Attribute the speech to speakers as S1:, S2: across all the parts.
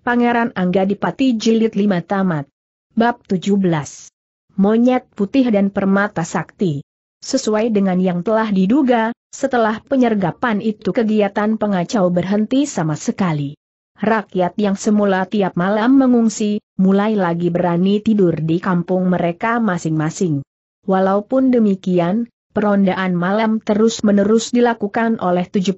S1: Pangeran Angga Dipati Jilid 5 Tamat. Bab 17. Monyet Putih dan Permata Sakti. Sesuai dengan yang telah diduga, setelah penyergapan itu kegiatan pengacau berhenti sama sekali. Rakyat yang semula tiap malam mengungsi, mulai lagi berani tidur di kampung mereka masing-masing. Walaupun demikian, Perondaan malam terus-menerus dilakukan oleh 75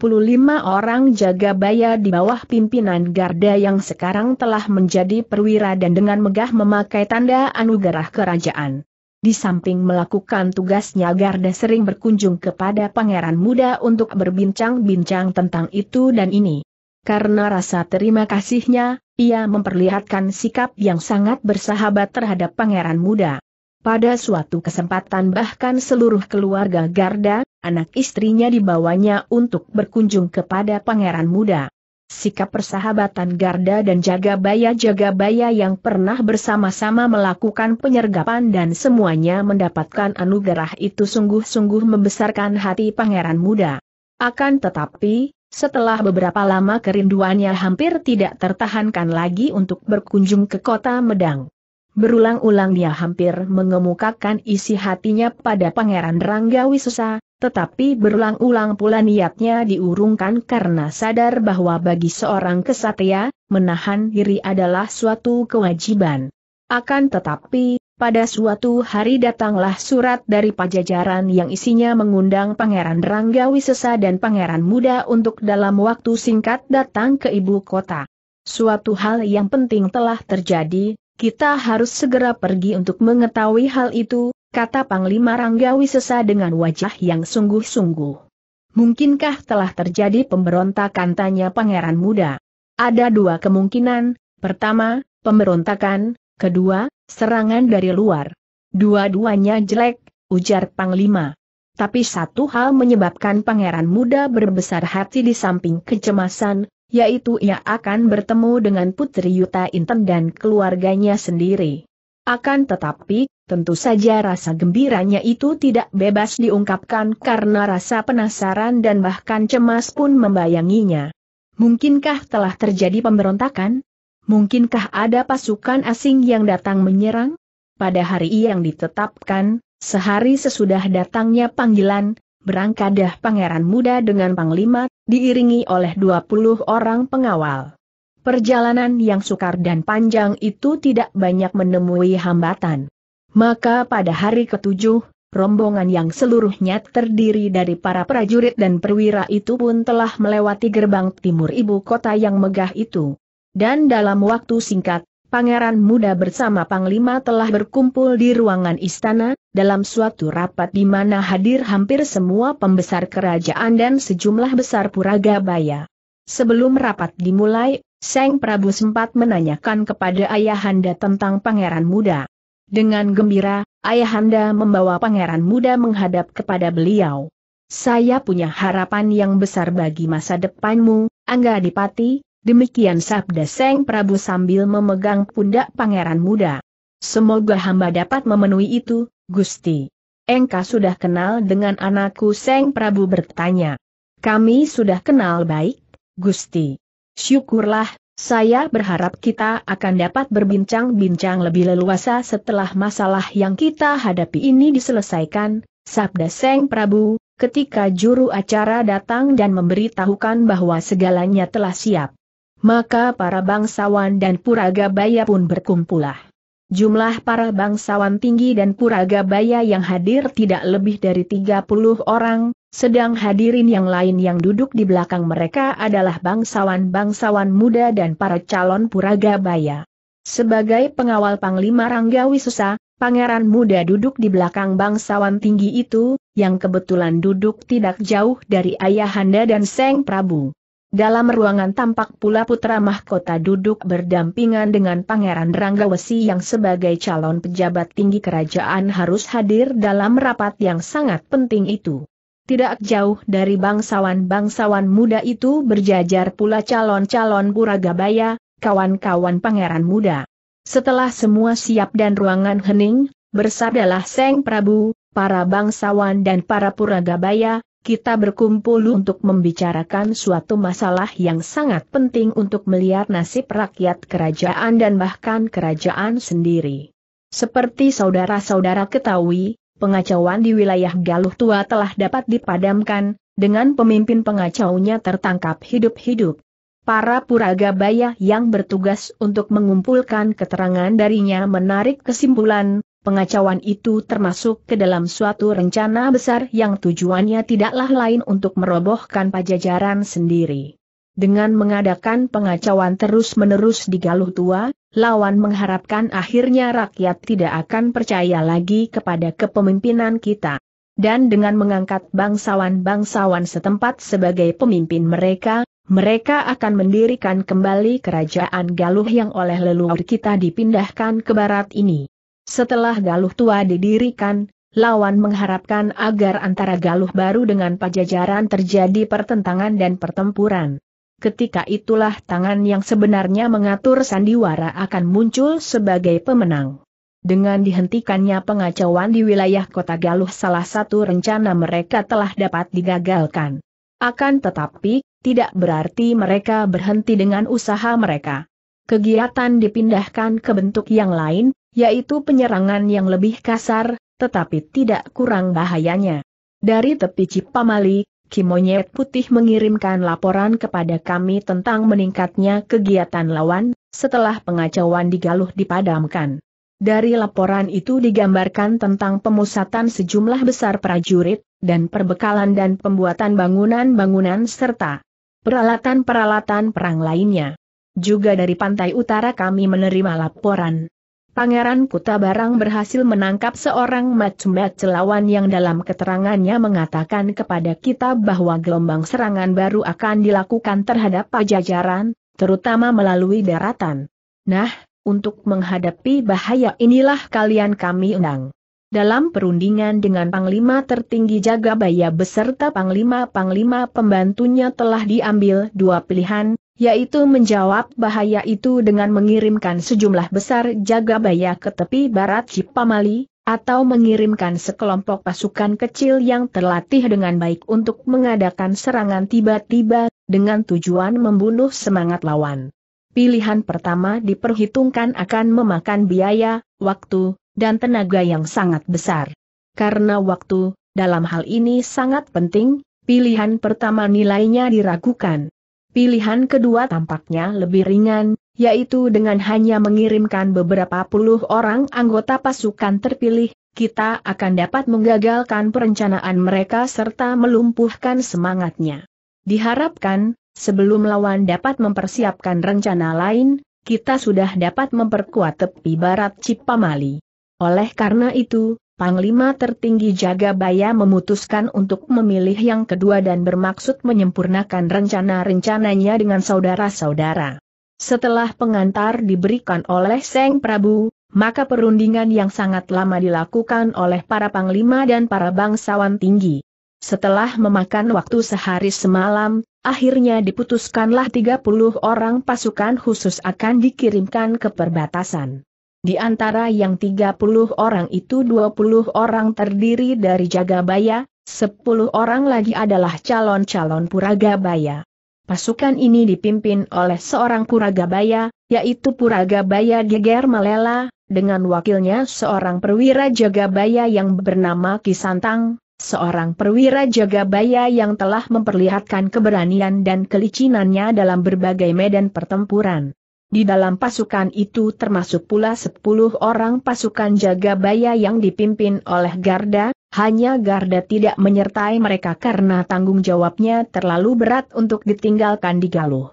S1: orang jaga baya di bawah pimpinan garda yang sekarang telah menjadi perwira dan dengan megah memakai tanda anugerah kerajaan. Di samping melakukan tugasnya garda sering berkunjung kepada pangeran muda untuk berbincang-bincang tentang itu dan ini. Karena rasa terima kasihnya, ia memperlihatkan sikap yang sangat bersahabat terhadap pangeran muda. Pada suatu kesempatan bahkan seluruh keluarga Garda, anak istrinya dibawanya untuk berkunjung kepada pangeran muda. Sikap persahabatan Garda dan Jagabaya-Jagabaya yang pernah bersama-sama melakukan penyergapan dan semuanya mendapatkan anugerah itu sungguh-sungguh membesarkan hati pangeran muda. Akan tetapi, setelah beberapa lama kerinduannya hampir tidak tertahankan lagi untuk berkunjung ke kota Medang. Berulang-ulang dia hampir mengemukakan isi hatinya pada Pangeran Rangga Wisusa, tetapi berulang-ulang pula niatnya diurungkan karena sadar bahwa bagi seorang kesatria, menahan diri adalah suatu kewajiban. Akan tetapi, pada suatu hari datanglah surat dari pajajaran yang isinya mengundang Pangeran Rangga Wisesa dan Pangeran Muda untuk dalam waktu singkat datang ke ibu kota. Suatu hal yang penting telah terjadi, kita harus segera pergi untuk mengetahui hal itu, kata Panglima Ranggawi sesa dengan wajah yang sungguh-sungguh. Mungkinkah telah terjadi pemberontakan tanya pangeran muda? Ada dua kemungkinan, pertama, pemberontakan, kedua, serangan dari luar. Dua-duanya jelek, ujar Panglima. Tapi satu hal menyebabkan pangeran muda berbesar hati di samping kecemasan, yaitu ia akan bertemu dengan Putri Yuta Inten dan keluarganya sendiri. Akan tetapi, tentu saja rasa gembiranya itu tidak bebas diungkapkan karena rasa penasaran dan bahkan cemas pun membayanginya. Mungkinkah telah terjadi pemberontakan? Mungkinkah ada pasukan asing yang datang menyerang? Pada hari yang ditetapkan, sehari sesudah datangnya panggilan, berangkadah pangeran muda dengan panglima, diiringi oleh 20 orang pengawal. Perjalanan yang sukar dan panjang itu tidak banyak menemui hambatan. Maka pada hari ketujuh, rombongan yang seluruhnya terdiri dari para prajurit dan perwira itu pun telah melewati gerbang timur ibu kota yang megah itu. Dan dalam waktu singkat, Pangeran muda bersama Panglima telah berkumpul di ruangan istana, dalam suatu rapat di mana hadir hampir semua pembesar kerajaan dan sejumlah besar puraga Puragabaya. Sebelum rapat dimulai, Seng Prabu sempat menanyakan kepada Ayahanda tentang pangeran muda. Dengan gembira, Ayahanda membawa pangeran muda menghadap kepada beliau. Saya punya harapan yang besar bagi masa depanmu, Angga Dipati, demikian sabda Seng Prabu sambil memegang pundak pangeran muda. Semoga hamba dapat memenuhi itu, Gusti. Engkau sudah kenal dengan anakku Seng Prabu bertanya. Kami sudah kenal baik, Gusti. Syukurlah, saya berharap kita akan dapat berbincang-bincang lebih leluasa setelah masalah yang kita hadapi ini diselesaikan, Sabda Seng Prabu, ketika juru acara datang dan memberitahukan bahwa segalanya telah siap. Maka para bangsawan dan puraga baya pun berkumpulah. Jumlah para bangsawan tinggi dan puraga baya yang hadir tidak lebih dari 30 orang, sedang hadirin yang lain yang duduk di belakang mereka adalah bangsawan-bangsawan muda dan para calon puraga baya. Sebagai pengawal Panglima ranggawi susa, pangeran muda duduk di belakang bangsawan tinggi itu, yang kebetulan duduk tidak jauh dari ayahanda dan Seng Prabu. Dalam ruangan tampak pula putra mahkota duduk berdampingan dengan Pangeran Ranggawesi yang sebagai calon pejabat tinggi kerajaan harus hadir dalam rapat yang sangat penting itu. Tidak jauh dari bangsawan-bangsawan muda itu berjajar pula calon-calon Puragabaya, kawan-kawan pangeran muda. Setelah semua siap dan ruangan hening, bersabdalah Seng Prabu, para bangsawan dan para Puragabaya, kita berkumpul untuk membicarakan suatu masalah yang sangat penting untuk melihat nasib rakyat kerajaan dan bahkan kerajaan sendiri. Seperti saudara-saudara ketahui, pengacauan di wilayah Galuh Tua telah dapat dipadamkan, dengan pemimpin pengacaunya tertangkap hidup-hidup. Para puraga bayah yang bertugas untuk mengumpulkan keterangan darinya menarik kesimpulan Pengacauan itu termasuk ke dalam suatu rencana besar yang tujuannya tidaklah lain untuk merobohkan pajajaran sendiri. Dengan mengadakan pengacauan terus-menerus di Galuh Tua, lawan mengharapkan akhirnya rakyat tidak akan percaya lagi kepada kepemimpinan kita. Dan dengan mengangkat bangsawan-bangsawan setempat sebagai pemimpin mereka, mereka akan mendirikan kembali kerajaan Galuh yang oleh leluhur kita dipindahkan ke barat ini. Setelah galuh tua didirikan, lawan mengharapkan agar antara galuh baru dengan pajajaran terjadi pertentangan dan pertempuran. Ketika itulah tangan yang sebenarnya mengatur sandiwara akan muncul sebagai pemenang. Dengan dihentikannya pengacauan di wilayah kota Galuh salah satu rencana mereka telah dapat digagalkan. Akan tetapi, tidak berarti mereka berhenti dengan usaha mereka. Kegiatan dipindahkan ke bentuk yang lain, yaitu penyerangan yang lebih kasar, tetapi tidak kurang bahayanya. Dari tepi Cipamali, Kimonyet Putih mengirimkan laporan kepada kami tentang meningkatnya kegiatan lawan, setelah pengacauan digaluh dipadamkan. Dari laporan itu digambarkan tentang pemusatan sejumlah besar prajurit, dan perbekalan dan pembuatan bangunan-bangunan serta peralatan-peralatan perang lainnya. Juga dari pantai utara kami menerima laporan Pangeran Kuta Barang berhasil menangkap seorang macumet celawan yang dalam keterangannya mengatakan kepada kita bahwa gelombang serangan baru akan dilakukan terhadap pajajaran, terutama melalui daratan. Nah, untuk menghadapi bahaya inilah kalian kami undang. Dalam perundingan dengan Panglima tertinggi Jagabaya beserta Panglima-Panglima pembantunya telah diambil dua pilihan, yaitu menjawab bahaya itu dengan mengirimkan sejumlah besar jaga jagabaya ke tepi barat Cipamali, atau mengirimkan sekelompok pasukan kecil yang terlatih dengan baik untuk mengadakan serangan tiba-tiba, dengan tujuan membunuh semangat lawan. Pilihan pertama diperhitungkan akan memakan biaya, waktu, dan tenaga yang sangat besar. Karena waktu, dalam hal ini sangat penting, pilihan pertama nilainya diragukan. Pilihan kedua tampaknya lebih ringan, yaitu dengan hanya mengirimkan beberapa puluh orang anggota pasukan terpilih, kita akan dapat menggagalkan perencanaan mereka serta melumpuhkan semangatnya. Diharapkan, sebelum lawan dapat mempersiapkan rencana lain, kita sudah dapat memperkuat tepi barat Cipamali. Oleh karena itu, Panglima tertinggi Jagabaya memutuskan untuk memilih yang kedua dan bermaksud menyempurnakan rencana-rencananya dengan saudara-saudara. Setelah pengantar diberikan oleh Seng Prabu, maka perundingan yang sangat lama dilakukan oleh para panglima dan para bangsawan tinggi. Setelah memakan waktu sehari semalam, akhirnya diputuskanlah 30 orang pasukan khusus akan dikirimkan ke perbatasan. Di antara yang 30 orang itu 20 orang terdiri dari Jagabaya, 10 orang lagi adalah calon-calon Puragabaya. Pasukan ini dipimpin oleh seorang Puragabaya, yaitu Puragabaya Geger Malela, dengan wakilnya seorang perwira Jagabaya yang bernama Kisantang, seorang perwira Jagabaya yang telah memperlihatkan keberanian dan kelicinannya dalam berbagai medan pertempuran. Di dalam pasukan itu termasuk pula 10 orang pasukan jaga Jagabaya yang dipimpin oleh Garda, hanya Garda tidak menyertai mereka karena tanggung jawabnya terlalu berat untuk ditinggalkan di Galuh.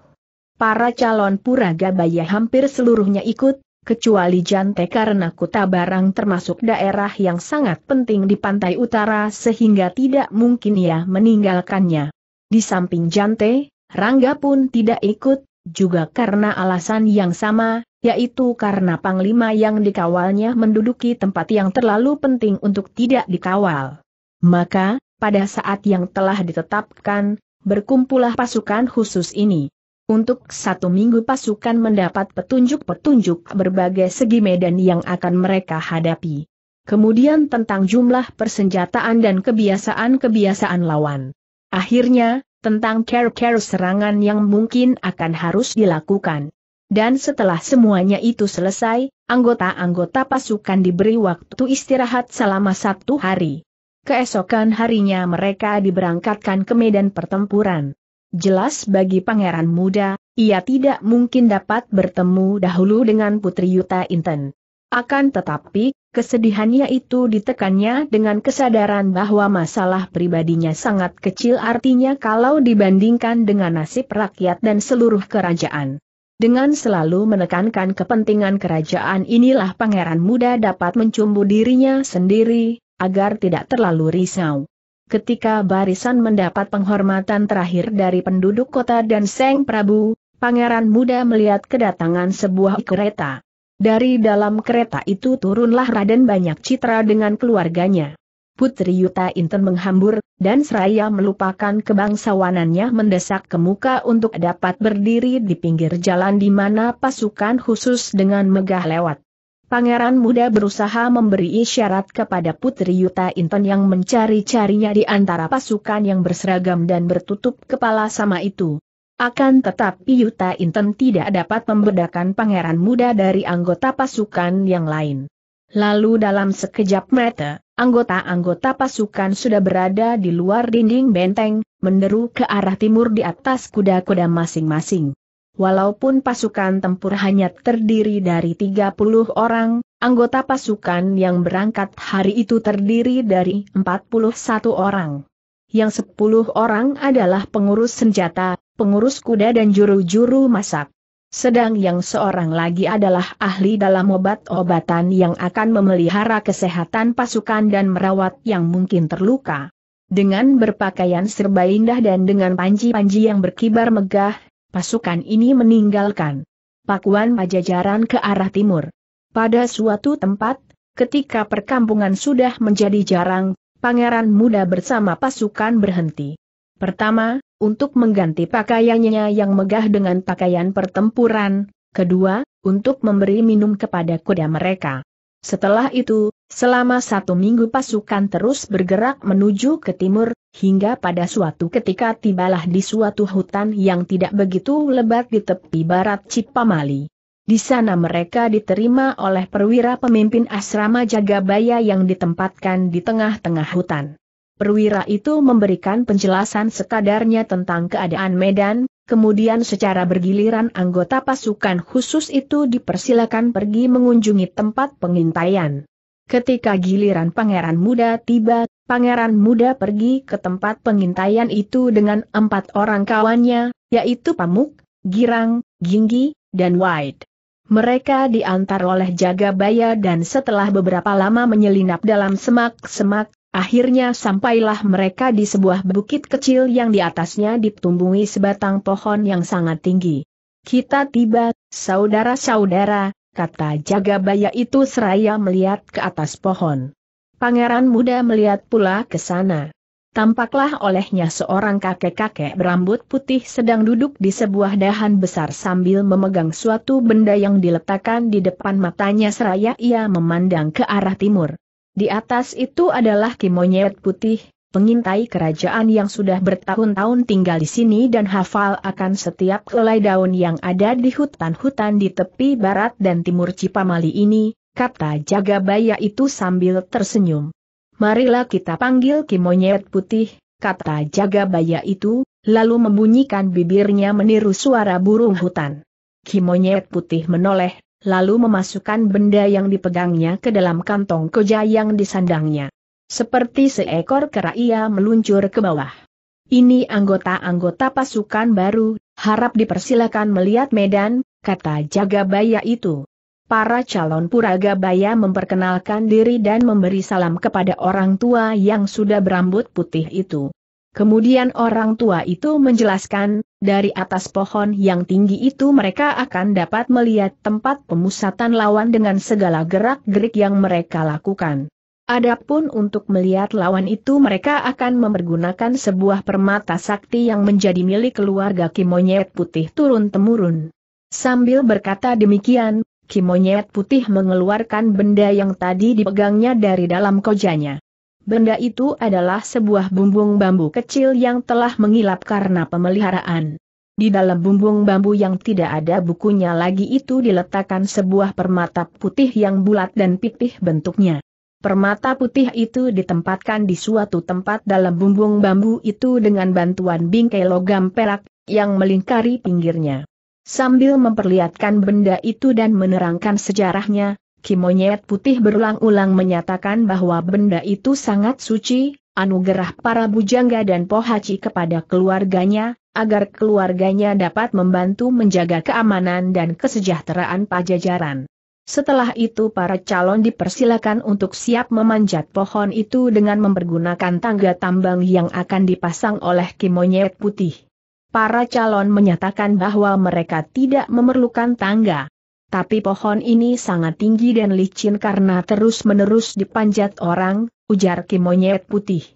S1: Para calon pura Gabaya hampir seluruhnya ikut, kecuali Jante karena Kuta Barang termasuk daerah yang sangat penting di pantai utara sehingga tidak mungkin ia meninggalkannya. Di samping Jante, Rangga pun tidak ikut, juga karena alasan yang sama, yaitu karena Panglima yang dikawalnya menduduki tempat yang terlalu penting untuk tidak dikawal. Maka, pada saat yang telah ditetapkan, berkumpulah pasukan khusus ini. Untuk satu minggu pasukan mendapat petunjuk-petunjuk berbagai segi medan yang akan mereka hadapi. Kemudian tentang jumlah persenjataan dan kebiasaan-kebiasaan lawan. Akhirnya, tentang care-care serangan yang mungkin akan harus dilakukan. Dan setelah semuanya itu selesai, anggota-anggota pasukan diberi waktu istirahat selama satu hari. Keesokan harinya mereka diberangkatkan ke medan pertempuran. Jelas bagi pangeran muda, ia tidak mungkin dapat bertemu dahulu dengan Putri Yuta Inten. Akan tetapi, kesedihannya itu ditekannya dengan kesadaran bahwa masalah pribadinya sangat kecil artinya kalau dibandingkan dengan nasib rakyat dan seluruh kerajaan. Dengan selalu menekankan kepentingan kerajaan inilah pangeran muda dapat mencumbu dirinya sendiri, agar tidak terlalu risau. Ketika barisan mendapat penghormatan terakhir dari penduduk kota dan Seng Prabu, pangeran muda melihat kedatangan sebuah kereta. Dari dalam kereta itu turunlah Raden Banyak Citra dengan keluarganya. Putri Yuta Inten menghambur, dan seraya melupakan kebangsawanannya mendesak ke muka untuk dapat berdiri di pinggir jalan di mana pasukan khusus dengan megah lewat. Pangeran muda berusaha memberi isyarat kepada Putri Yuta Inten yang mencari-carinya di antara pasukan yang berseragam dan bertutup kepala sama itu. Akan tetapi Yuta Inten tidak dapat membedakan pangeran muda dari anggota pasukan yang lain. Lalu dalam sekejap mata, anggota-anggota pasukan sudah berada di luar dinding benteng, menderu ke arah timur di atas kuda-kuda masing-masing. Walaupun pasukan tempur hanya terdiri dari 30 orang, anggota pasukan yang berangkat hari itu terdiri dari 41 orang. Yang 10 orang adalah pengurus senjata, pengurus kuda dan juru-juru masak. Sedang yang seorang lagi adalah ahli dalam obat-obatan yang akan memelihara kesehatan pasukan dan merawat yang mungkin terluka. Dengan berpakaian serba indah dan dengan panji-panji yang berkibar megah, pasukan ini meninggalkan pakuan pajajaran ke arah timur. Pada suatu tempat, ketika perkampungan sudah menjadi jarang, pangeran muda bersama pasukan berhenti. Pertama, untuk mengganti pakaiannya yang megah dengan pakaian pertempuran, kedua, untuk memberi minum kepada kuda mereka. Setelah itu, selama satu minggu pasukan terus bergerak menuju ke timur, hingga pada suatu ketika tibalah di suatu hutan yang tidak begitu lebat di tepi barat Cipamali. Di sana mereka diterima oleh perwira pemimpin asrama Jagabaya yang ditempatkan di tengah-tengah hutan perwira itu memberikan penjelasan sekadarnya tentang keadaan medan, kemudian secara bergiliran anggota pasukan khusus itu dipersilakan pergi mengunjungi tempat pengintaian. Ketika giliran pangeran muda tiba, pangeran muda pergi ke tempat pengintaian itu dengan empat orang kawannya, yaitu Pamuk, Girang, Ginggi, dan White. Mereka diantar oleh jaga baya dan setelah beberapa lama menyelinap dalam semak-semak, Akhirnya sampailah mereka di sebuah bukit kecil yang di atasnya ditumbuhi sebatang pohon yang sangat tinggi. Kita tiba, saudara-saudara, kata Jagabaya itu seraya melihat ke atas pohon. Pangeran muda melihat pula ke sana. Tampaklah olehnya seorang kakek-kakek berambut putih sedang duduk di sebuah dahan besar sambil memegang suatu benda yang diletakkan di depan matanya seraya ia memandang ke arah timur. Di atas itu adalah kimonyet putih, pengintai kerajaan yang sudah bertahun-tahun tinggal di sini dan hafal akan setiap kelai daun yang ada di hutan-hutan di tepi barat dan timur Cipamali ini, kata Jagabaya itu sambil tersenyum. Marilah kita panggil kimonyet putih, kata Jagabaya itu, lalu membunyikan bibirnya meniru suara burung hutan. Kimonyet putih menoleh, lalu memasukkan benda yang dipegangnya ke dalam kantong koja yang disandangnya. Seperti seekor kera ia meluncur ke bawah. Ini anggota-anggota pasukan baru, harap dipersilakan melihat medan, kata jaga Jagabaya itu. Para calon Puragabaya memperkenalkan diri dan memberi salam kepada orang tua yang sudah berambut putih itu. Kemudian orang tua itu menjelaskan, dari atas pohon yang tinggi itu mereka akan dapat melihat tempat pemusatan lawan dengan segala gerak-gerik yang mereka lakukan. Adapun untuk melihat lawan itu mereka akan memergunakan sebuah permata sakti yang menjadi milik keluarga Kimonyet Putih turun-temurun. Sambil berkata demikian, Kimonyet Putih mengeluarkan benda yang tadi dipegangnya dari dalam kojanya benda itu adalah sebuah bumbung bambu kecil yang telah mengilap karena pemeliharaan. Di dalam bumbung bambu yang tidak ada bukunya lagi itu diletakkan sebuah permata putih yang bulat dan pipih bentuknya. Permata putih itu ditempatkan di suatu tempat dalam bumbung bambu itu dengan bantuan bingkai logam perak, yang melingkari pinggirnya. Sambil memperlihatkan benda itu dan menerangkan sejarahnya, Kimonyet putih berulang-ulang menyatakan bahwa benda itu sangat suci, anugerah para bujangga dan pohaci kepada keluarganya, agar keluarganya dapat membantu menjaga keamanan dan kesejahteraan pajajaran. Setelah itu para calon dipersilakan untuk siap memanjat pohon itu dengan mempergunakan tangga tambang yang akan dipasang oleh kimonyet putih. Para calon menyatakan bahwa mereka tidak memerlukan tangga, tapi pohon ini sangat tinggi dan licin karena terus-menerus dipanjat orang, ujar Kimonyet Putih.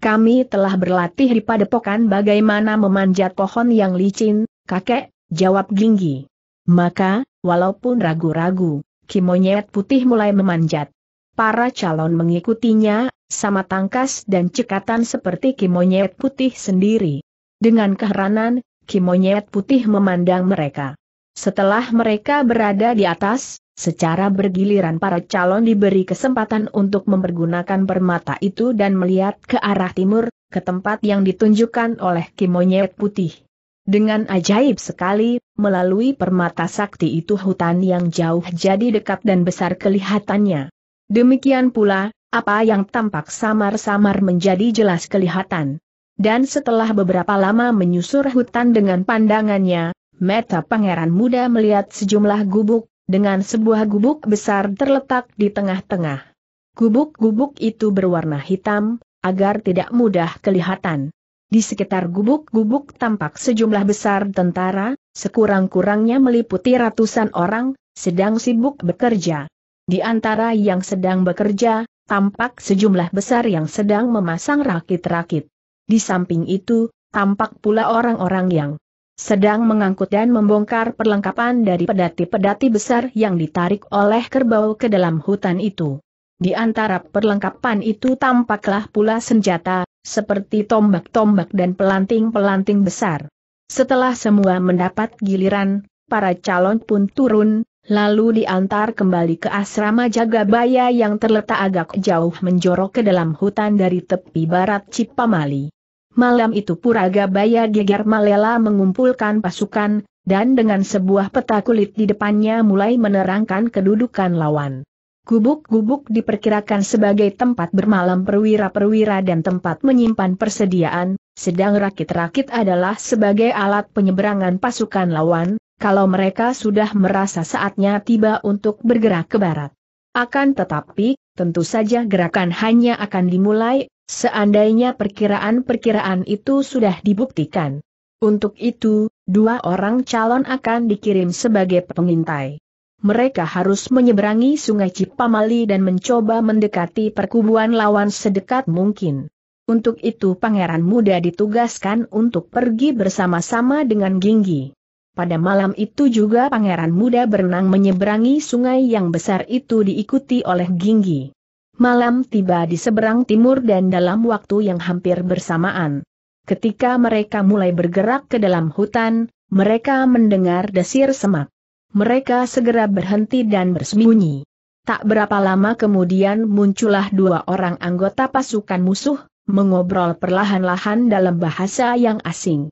S1: Kami telah berlatih di padepokan bagaimana memanjat pohon yang licin, kakek, jawab Ginggi. Maka, walaupun ragu-ragu, Kimonyet Putih mulai memanjat. Para calon mengikutinya, sama tangkas dan cekatan seperti Kimonyet Putih sendiri. Dengan keheranan, Kimonyet Putih memandang mereka. Setelah mereka berada di atas, secara bergiliran para calon diberi kesempatan untuk mempergunakan permata itu dan melihat ke arah timur, ke tempat yang ditunjukkan oleh kimonyet putih. Dengan ajaib sekali, melalui permata sakti itu hutan yang jauh jadi dekat dan besar kelihatannya. Demikian pula, apa yang tampak samar-samar menjadi jelas kelihatan. Dan setelah beberapa lama menyusur hutan dengan pandangannya, Meta pangeran muda melihat sejumlah gubuk, dengan sebuah gubuk besar terletak di tengah-tengah. Gubuk-gubuk itu berwarna hitam, agar tidak mudah kelihatan. Di sekitar gubuk-gubuk tampak sejumlah besar tentara, sekurang-kurangnya meliputi ratusan orang, sedang sibuk bekerja. Di antara yang sedang bekerja, tampak sejumlah besar yang sedang memasang rakit-rakit. Di samping itu, tampak pula orang-orang yang sedang mengangkut dan membongkar perlengkapan dari pedati-pedati besar yang ditarik oleh kerbau ke dalam hutan itu. Di antara perlengkapan itu tampaklah pula senjata, seperti tombak-tombak dan pelanting-pelanting besar. Setelah semua mendapat giliran, para calon pun turun, lalu diantar kembali ke asrama Jagabaya yang terletak agak jauh menjorok ke dalam hutan dari tepi barat Cipamali malam itu Baya geger malela mengumpulkan pasukan, dan dengan sebuah peta kulit di depannya mulai menerangkan kedudukan lawan. Gubuk-gubuk diperkirakan sebagai tempat bermalam perwira-perwira dan tempat menyimpan persediaan, sedang rakit-rakit adalah sebagai alat penyeberangan pasukan lawan, kalau mereka sudah merasa saatnya tiba untuk bergerak ke barat. Akan tetapi, tentu saja gerakan hanya akan dimulai Seandainya perkiraan-perkiraan itu sudah dibuktikan. Untuk itu, dua orang calon akan dikirim sebagai pengintai. Mereka harus menyeberangi sungai Cipamali dan mencoba mendekati perkubuan lawan sedekat mungkin. Untuk itu pangeran muda ditugaskan untuk pergi bersama-sama dengan Ginggi. Pada malam itu juga pangeran muda berenang menyeberangi sungai yang besar itu diikuti oleh Ginggi. Malam tiba di seberang timur dan dalam waktu yang hampir bersamaan. Ketika mereka mulai bergerak ke dalam hutan, mereka mendengar desir semak. Mereka segera berhenti dan bersembunyi. Tak berapa lama kemudian muncullah dua orang anggota pasukan musuh, mengobrol perlahan-lahan dalam bahasa yang asing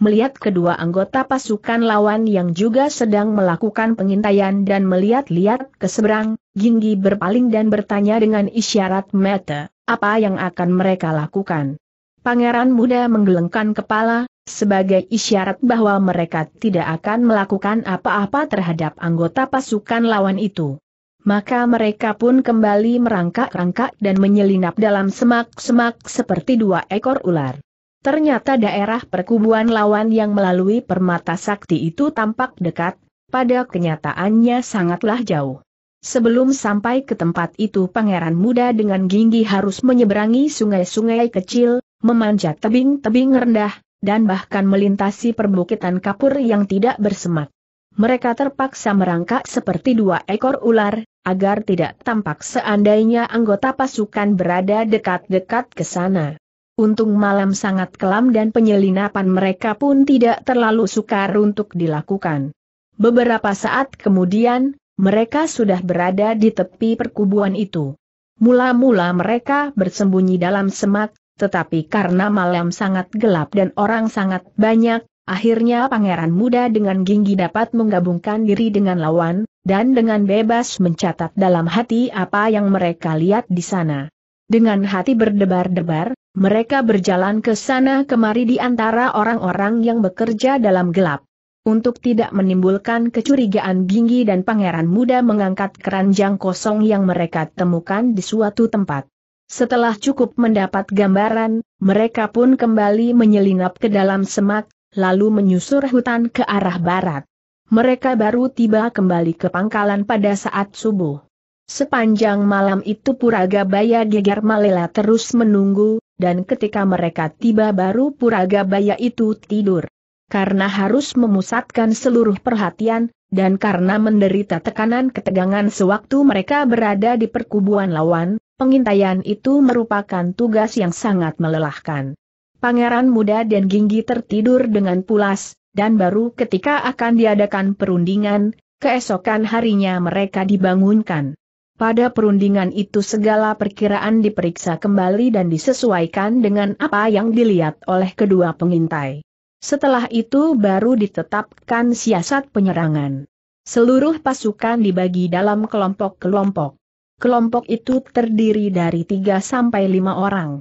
S1: melihat kedua anggota pasukan lawan yang juga sedang melakukan pengintaian dan melihat-lihat ke seberang, Ginggi berpaling dan bertanya dengan isyarat mata, apa yang akan mereka lakukan. Pangeran muda menggelengkan kepala, sebagai isyarat bahwa mereka tidak akan melakukan apa-apa terhadap anggota pasukan lawan itu. Maka mereka pun kembali merangkak-rangkak dan menyelinap dalam semak-semak seperti dua ekor ular. Ternyata daerah perkubuan lawan yang melalui permata sakti itu tampak dekat, pada kenyataannya sangatlah jauh. Sebelum sampai ke tempat itu pangeran muda dengan ginggi harus menyeberangi sungai-sungai kecil, memanjat tebing-tebing rendah, dan bahkan melintasi perbukitan kapur yang tidak bersemak. Mereka terpaksa merangkak seperti dua ekor ular, agar tidak tampak seandainya anggota pasukan berada dekat-dekat ke sana. Untung malam sangat kelam dan penyelinapan mereka pun tidak terlalu sukar untuk dilakukan. Beberapa saat kemudian, mereka sudah berada di tepi perkubuan itu. Mula-mula mereka bersembunyi dalam semak, tetapi karena malam sangat gelap dan orang sangat banyak, akhirnya pangeran muda dengan ginggi dapat menggabungkan diri dengan lawan, dan dengan bebas mencatat dalam hati apa yang mereka lihat di sana. Dengan hati berdebar-debar, mereka berjalan ke sana kemari di antara orang-orang yang bekerja dalam gelap. Untuk tidak menimbulkan kecurigaan Ginggi dan pangeran muda mengangkat keranjang kosong yang mereka temukan di suatu tempat. Setelah cukup mendapat gambaran, mereka pun kembali menyelinap ke dalam semak, lalu menyusur hutan ke arah barat. Mereka baru tiba kembali ke pangkalan pada saat subuh. Sepanjang malam itu Puraga Puragabaya Gegar Malela terus menunggu, dan ketika mereka tiba baru Puraga Baya itu tidur. Karena harus memusatkan seluruh perhatian, dan karena menderita tekanan ketegangan sewaktu mereka berada di perkubuan lawan, pengintaian itu merupakan tugas yang sangat melelahkan. Pangeran muda dan Ginggi tertidur dengan pulas, dan baru ketika akan diadakan perundingan, keesokan harinya mereka dibangunkan. Pada perundingan itu segala perkiraan diperiksa kembali dan disesuaikan dengan apa yang dilihat oleh kedua pengintai. Setelah itu baru ditetapkan siasat penyerangan. Seluruh pasukan dibagi dalam kelompok-kelompok. Kelompok itu terdiri dari 3 sampai 5 orang.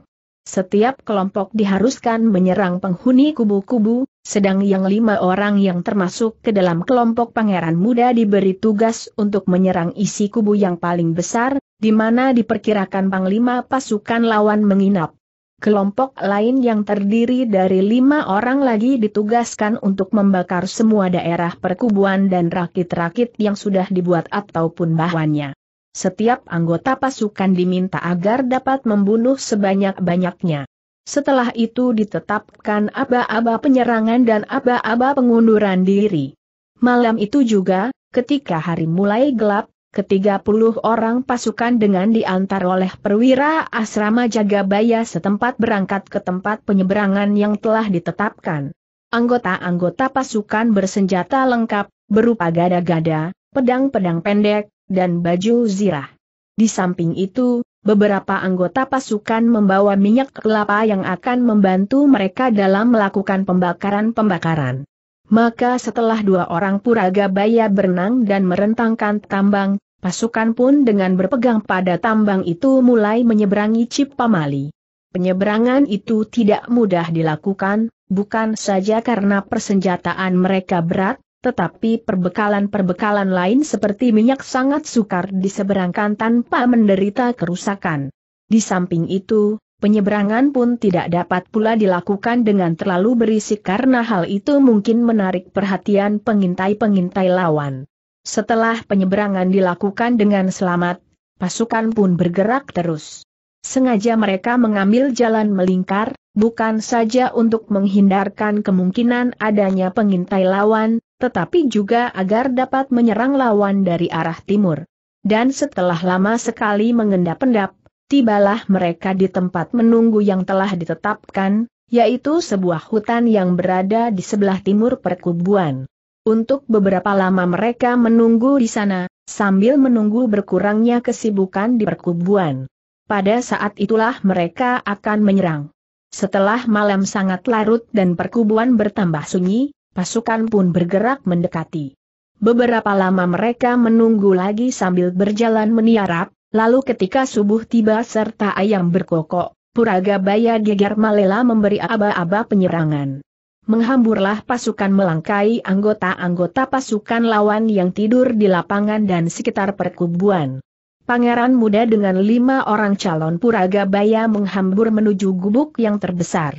S1: Setiap kelompok diharuskan menyerang penghuni kubu-kubu, sedang yang lima orang yang termasuk ke dalam kelompok pangeran muda diberi tugas untuk menyerang isi kubu yang paling besar, di mana diperkirakan panglima pasukan lawan menginap. Kelompok lain yang terdiri dari lima orang lagi ditugaskan untuk membakar semua daerah perkubuan dan rakit-rakit yang sudah dibuat ataupun bahannya setiap anggota pasukan diminta agar dapat membunuh sebanyak-banyaknya. Setelah itu ditetapkan aba-aba penyerangan dan aba-aba pengunduran diri. Malam itu juga, ketika hari mulai gelap, ketiga puluh orang pasukan dengan diantar oleh perwira asrama Jagabaya setempat berangkat ke tempat penyeberangan yang telah ditetapkan. Anggota-anggota pasukan bersenjata lengkap, berupa gada-gada, pedang-pedang pendek, dan baju zirah. Di samping itu, beberapa anggota pasukan membawa minyak kelapa yang akan membantu mereka dalam melakukan pembakaran-pembakaran. Maka setelah dua orang puraga baya berenang dan merentangkan tambang, pasukan pun dengan berpegang pada tambang itu mulai menyeberangi Cipamali. Penyeberangan itu tidak mudah dilakukan, bukan saja karena persenjataan mereka berat, tetapi perbekalan-perbekalan lain seperti minyak sangat sukar diseberangkan tanpa menderita kerusakan. Di samping itu, penyeberangan pun tidak dapat pula dilakukan dengan terlalu berisik karena hal itu mungkin menarik perhatian pengintai-pengintai lawan. Setelah penyeberangan dilakukan dengan selamat, pasukan pun bergerak terus. Sengaja mereka mengambil jalan melingkar, bukan saja untuk menghindarkan kemungkinan adanya pengintai lawan, tetapi juga agar dapat menyerang lawan dari arah timur. Dan setelah lama sekali mengendap-endap, tibalah mereka di tempat menunggu yang telah ditetapkan, yaitu sebuah hutan yang berada di sebelah timur perkubuan. Untuk beberapa lama mereka menunggu di sana, sambil menunggu berkurangnya kesibukan di perkubuan. Pada saat itulah mereka akan menyerang. Setelah malam sangat larut dan perkubuan bertambah sunyi, pasukan pun bergerak mendekati. Beberapa lama mereka menunggu lagi sambil berjalan meniarap, lalu ketika subuh tiba serta ayam berkokok, Puragabaya geger malela memberi aba-aba penyerangan. Menghamburlah pasukan melangkai anggota-anggota pasukan lawan yang tidur di lapangan dan sekitar perkubuan. Pangeran muda dengan lima orang calon puraga Puragabaya menghambur menuju gubuk yang terbesar.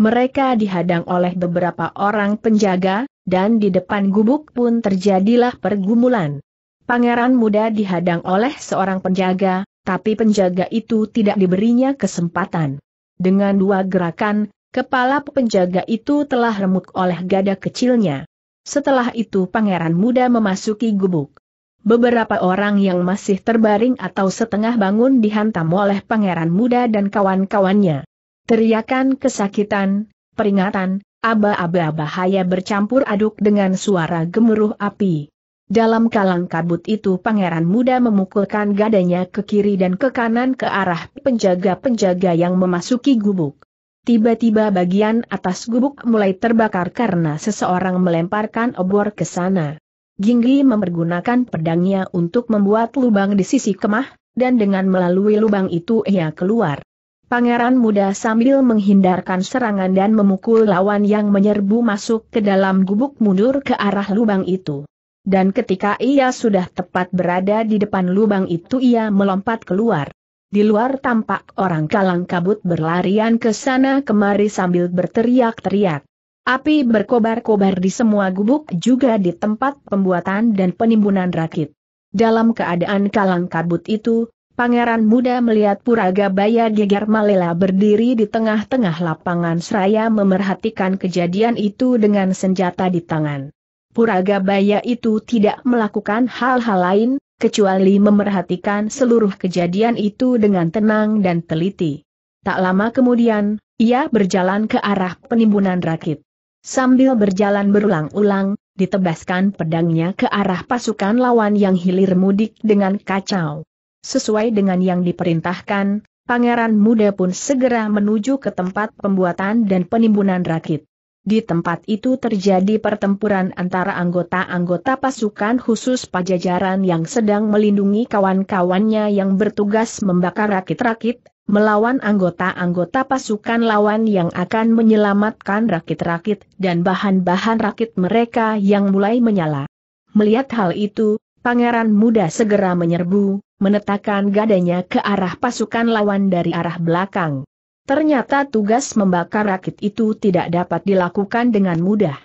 S1: Mereka dihadang oleh beberapa orang penjaga, dan di depan gubuk pun terjadilah pergumulan. Pangeran muda dihadang oleh seorang penjaga, tapi penjaga itu tidak diberinya kesempatan. Dengan dua gerakan, kepala penjaga itu telah remuk oleh gada kecilnya. Setelah itu pangeran muda memasuki gubuk. Beberapa orang yang masih terbaring atau setengah bangun dihantam oleh pangeran muda dan kawan-kawannya. Teriakan kesakitan, peringatan, aba-aba bahaya bercampur aduk dengan suara gemuruh api. Dalam kalang kabut itu pangeran muda memukulkan gadanya ke kiri dan ke kanan ke arah penjaga-penjaga yang memasuki gubuk. Tiba-tiba bagian atas gubuk mulai terbakar karena seseorang melemparkan obor ke sana. Gingli mempergunakan pedangnya untuk membuat lubang di sisi kemah, dan dengan melalui lubang itu ia keluar. Pangeran muda sambil menghindarkan serangan dan memukul lawan yang menyerbu masuk ke dalam gubuk mundur ke arah lubang itu. Dan ketika ia sudah tepat berada di depan lubang itu ia melompat keluar. Di luar tampak orang kalang kabut berlarian ke sana kemari sambil berteriak-teriak. Api berkobar-kobar di semua gubuk juga di tempat pembuatan dan penimbunan rakit. Dalam keadaan kalang kabut itu, Pangeran muda melihat Puraga Baya Geger Malela berdiri di tengah-tengah lapangan seraya memerhatikan kejadian itu dengan senjata di tangan. Puraga Baya itu tidak melakukan hal-hal lain, kecuali memerhatikan seluruh kejadian itu dengan tenang dan teliti. Tak lama kemudian, ia berjalan ke arah penimbunan rakit. Sambil berjalan berulang-ulang, ditebaskan pedangnya ke arah pasukan lawan yang hilir mudik dengan kacau. Sesuai dengan yang diperintahkan, pangeran muda pun segera menuju ke tempat pembuatan dan penimbunan rakit. Di tempat itu terjadi pertempuran antara anggota-anggota pasukan khusus pajajaran yang sedang melindungi kawan-kawannya yang bertugas membakar rakit-rakit, melawan anggota-anggota pasukan lawan yang akan menyelamatkan rakit-rakit dan bahan-bahan rakit mereka yang mulai menyala. Melihat hal itu, pangeran muda segera menyerbu, menetakkan gadanya ke arah pasukan lawan dari arah belakang. Ternyata tugas membakar rakit itu tidak dapat dilakukan dengan mudah.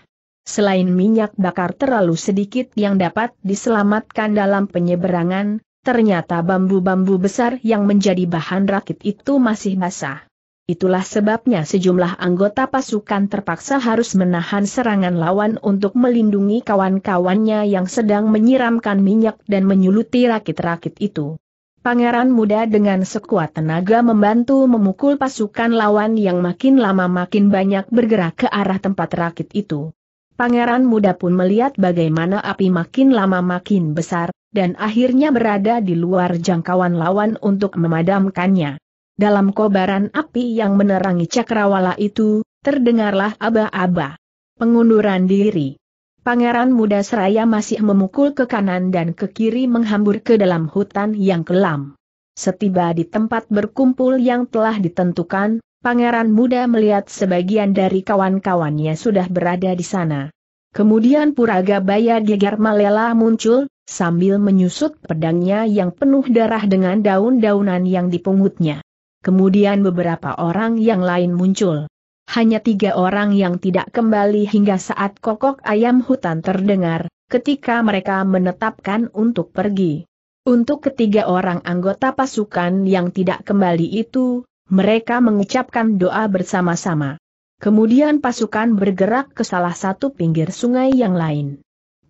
S1: Selain minyak bakar terlalu sedikit yang dapat diselamatkan dalam penyeberangan, ternyata bambu-bambu besar yang menjadi bahan rakit itu masih basah. Itulah sebabnya sejumlah anggota pasukan terpaksa harus menahan serangan lawan untuk melindungi kawan-kawannya yang sedang menyiramkan minyak dan menyuluti rakit-rakit itu. Pangeran muda dengan sekuat tenaga membantu memukul pasukan lawan yang makin lama makin banyak bergerak ke arah tempat rakit itu. Pangeran muda pun melihat bagaimana api makin lama makin besar, dan akhirnya berada di luar jangkauan lawan untuk memadamkannya. Dalam kobaran api yang menerangi cakrawala itu, terdengarlah aba-aba. Pengunduran diri. Pangeran muda seraya masih memukul ke kanan dan ke kiri menghambur ke dalam hutan yang kelam. Setiba di tempat berkumpul yang telah ditentukan, pangeran muda melihat sebagian dari kawan-kawannya sudah berada di sana. Kemudian Puraga Baya Gegar Malela muncul, sambil menyusut pedangnya yang penuh darah dengan daun-daunan yang dipungutnya kemudian beberapa orang yang lain muncul. Hanya tiga orang yang tidak kembali hingga saat kokok ayam hutan terdengar, ketika mereka menetapkan untuk pergi. Untuk ketiga orang anggota pasukan yang tidak kembali itu, mereka mengucapkan doa bersama-sama. Kemudian pasukan bergerak ke salah satu pinggir sungai yang lain.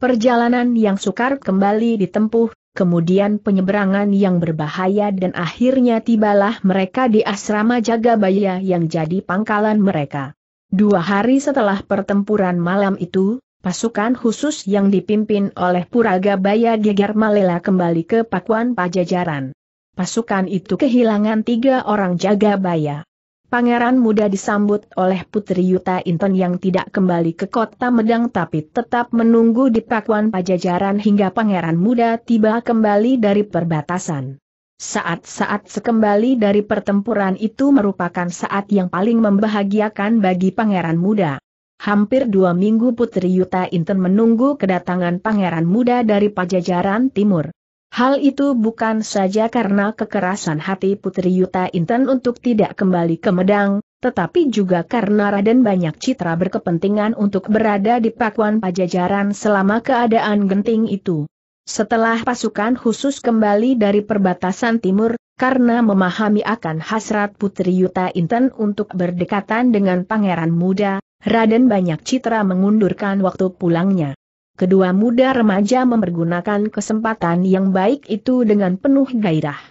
S1: Perjalanan yang sukar kembali ditempuh, kemudian penyeberangan yang berbahaya dan akhirnya tibalah mereka di asrama Jagabaya yang jadi pangkalan mereka. Dua hari setelah pertempuran malam itu, pasukan khusus yang dipimpin oleh Puragabaya Geger Malela kembali ke Pakuan Pajajaran. Pasukan itu kehilangan tiga orang Jagabaya. Pangeran muda disambut oleh Putri Yuta Inton yang tidak kembali ke kota Medang tapi tetap menunggu di pakuan pajajaran hingga pangeran muda tiba kembali dari perbatasan. Saat-saat sekembali dari pertempuran itu merupakan saat yang paling membahagiakan bagi pangeran muda. Hampir dua minggu Putri Yuta Inten menunggu kedatangan pangeran muda dari Pajajaran Timur. Hal itu bukan saja karena kekerasan hati Putri Yuta Inten untuk tidak kembali ke Medang, tetapi juga karena Raden banyak citra berkepentingan untuk berada di pakuan pajajaran selama keadaan genting itu. Setelah pasukan khusus kembali dari perbatasan timur, karena memahami akan hasrat Putri Yuta Inten untuk berdekatan dengan pangeran muda, Raden banyak citra mengundurkan waktu pulangnya kedua muda remaja mempergunakan kesempatan yang baik itu dengan penuh gairah.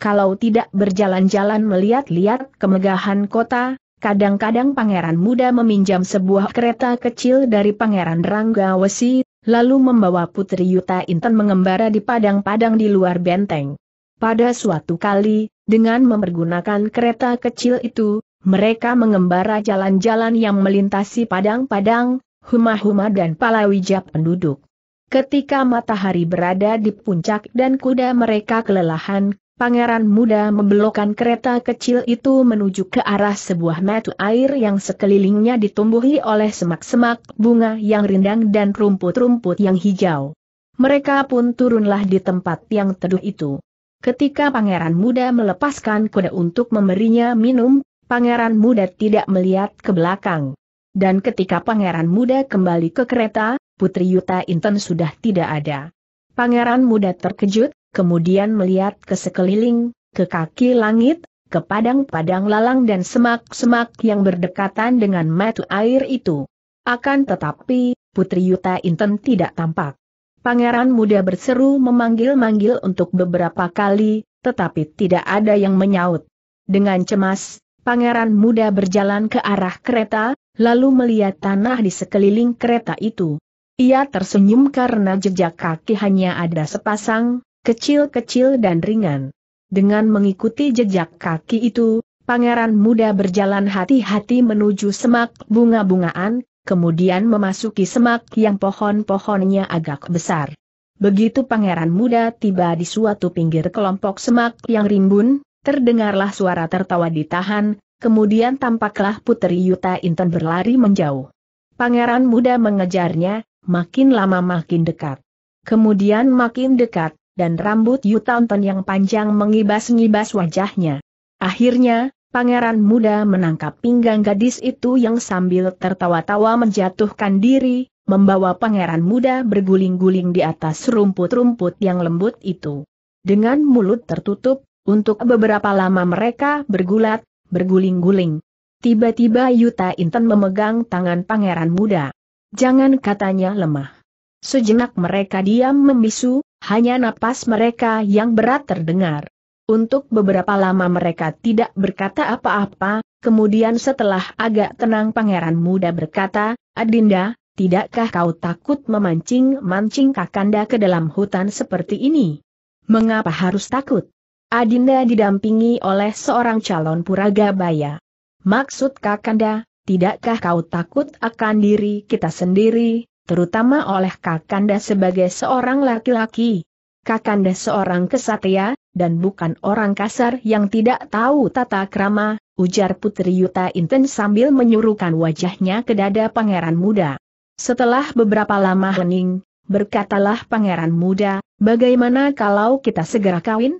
S1: Kalau tidak berjalan-jalan melihat-lihat kemegahan kota, kadang-kadang pangeran muda meminjam sebuah kereta kecil dari pangeran Ranggawesi, lalu membawa putri Yuta Intan mengembara di padang-padang di luar benteng. Pada suatu kali, dengan mempergunakan kereta kecil itu, mereka mengembara jalan-jalan yang melintasi padang-padang, huma-huma dan palawija penduduk. Ketika matahari berada di puncak dan kuda mereka kelelahan, pangeran muda membelokkan kereta kecil itu menuju ke arah sebuah metu air yang sekelilingnya ditumbuhi oleh semak-semak, bunga yang rindang dan rumput-rumput yang hijau. Mereka pun turunlah di tempat yang teduh itu. Ketika pangeran muda melepaskan kuda untuk memberinya minum, pangeran muda tidak melihat ke belakang. Dan ketika pangeran muda kembali ke kereta, Putri Yuta Inten sudah tidak ada. Pangeran muda terkejut, kemudian melihat ke sekeliling, ke kaki langit, ke padang-padang lalang dan semak-semak yang berdekatan dengan matu air itu. Akan tetapi, Putri Yuta Inten tidak tampak. Pangeran muda berseru memanggil-manggil untuk beberapa kali, tetapi tidak ada yang menyaut. Dengan cemas, Pangeran muda berjalan ke arah kereta, lalu melihat tanah di sekeliling kereta itu. Ia tersenyum karena jejak kaki hanya ada sepasang, kecil-kecil dan ringan. Dengan mengikuti jejak kaki itu, pangeran muda berjalan hati-hati menuju semak bunga-bungaan, kemudian memasuki semak yang pohon-pohonnya agak besar. Begitu pangeran muda tiba di suatu pinggir kelompok semak yang rimbun, Terdengarlah suara tertawa ditahan, kemudian tampaklah Putri Yuta Inten berlari menjauh. Pangeran muda mengejarnya, makin lama makin dekat. Kemudian makin dekat, dan rambut Yuta Inten yang panjang mengibas-ngibas wajahnya. Akhirnya, pangeran muda menangkap pinggang gadis itu yang sambil tertawa-tawa menjatuhkan diri, membawa pangeran muda berguling-guling di atas rumput-rumput yang lembut itu. Dengan mulut tertutup, untuk beberapa lama mereka bergulat, berguling-guling. Tiba-tiba Yuta Inten memegang tangan pangeran muda. Jangan katanya lemah. Sejenak mereka diam membisu, hanya napas mereka yang berat terdengar. Untuk beberapa lama mereka tidak berkata apa-apa, kemudian setelah agak tenang pangeran muda berkata, Adinda, tidakkah kau takut memancing-mancing kakanda ke dalam hutan seperti ini? Mengapa harus takut? Adinda didampingi oleh seorang calon baya. Maksud Kakanda, tidakkah kau takut akan diri kita sendiri, terutama oleh Kakanda sebagai seorang laki-laki? Kakanda seorang kesatria, dan bukan orang kasar yang tidak tahu tata krama, ujar Putri Yuta Inten sambil menyuruhkan wajahnya ke dada pangeran muda. Setelah beberapa lama hening, berkatalah pangeran muda, bagaimana kalau kita segera kawin?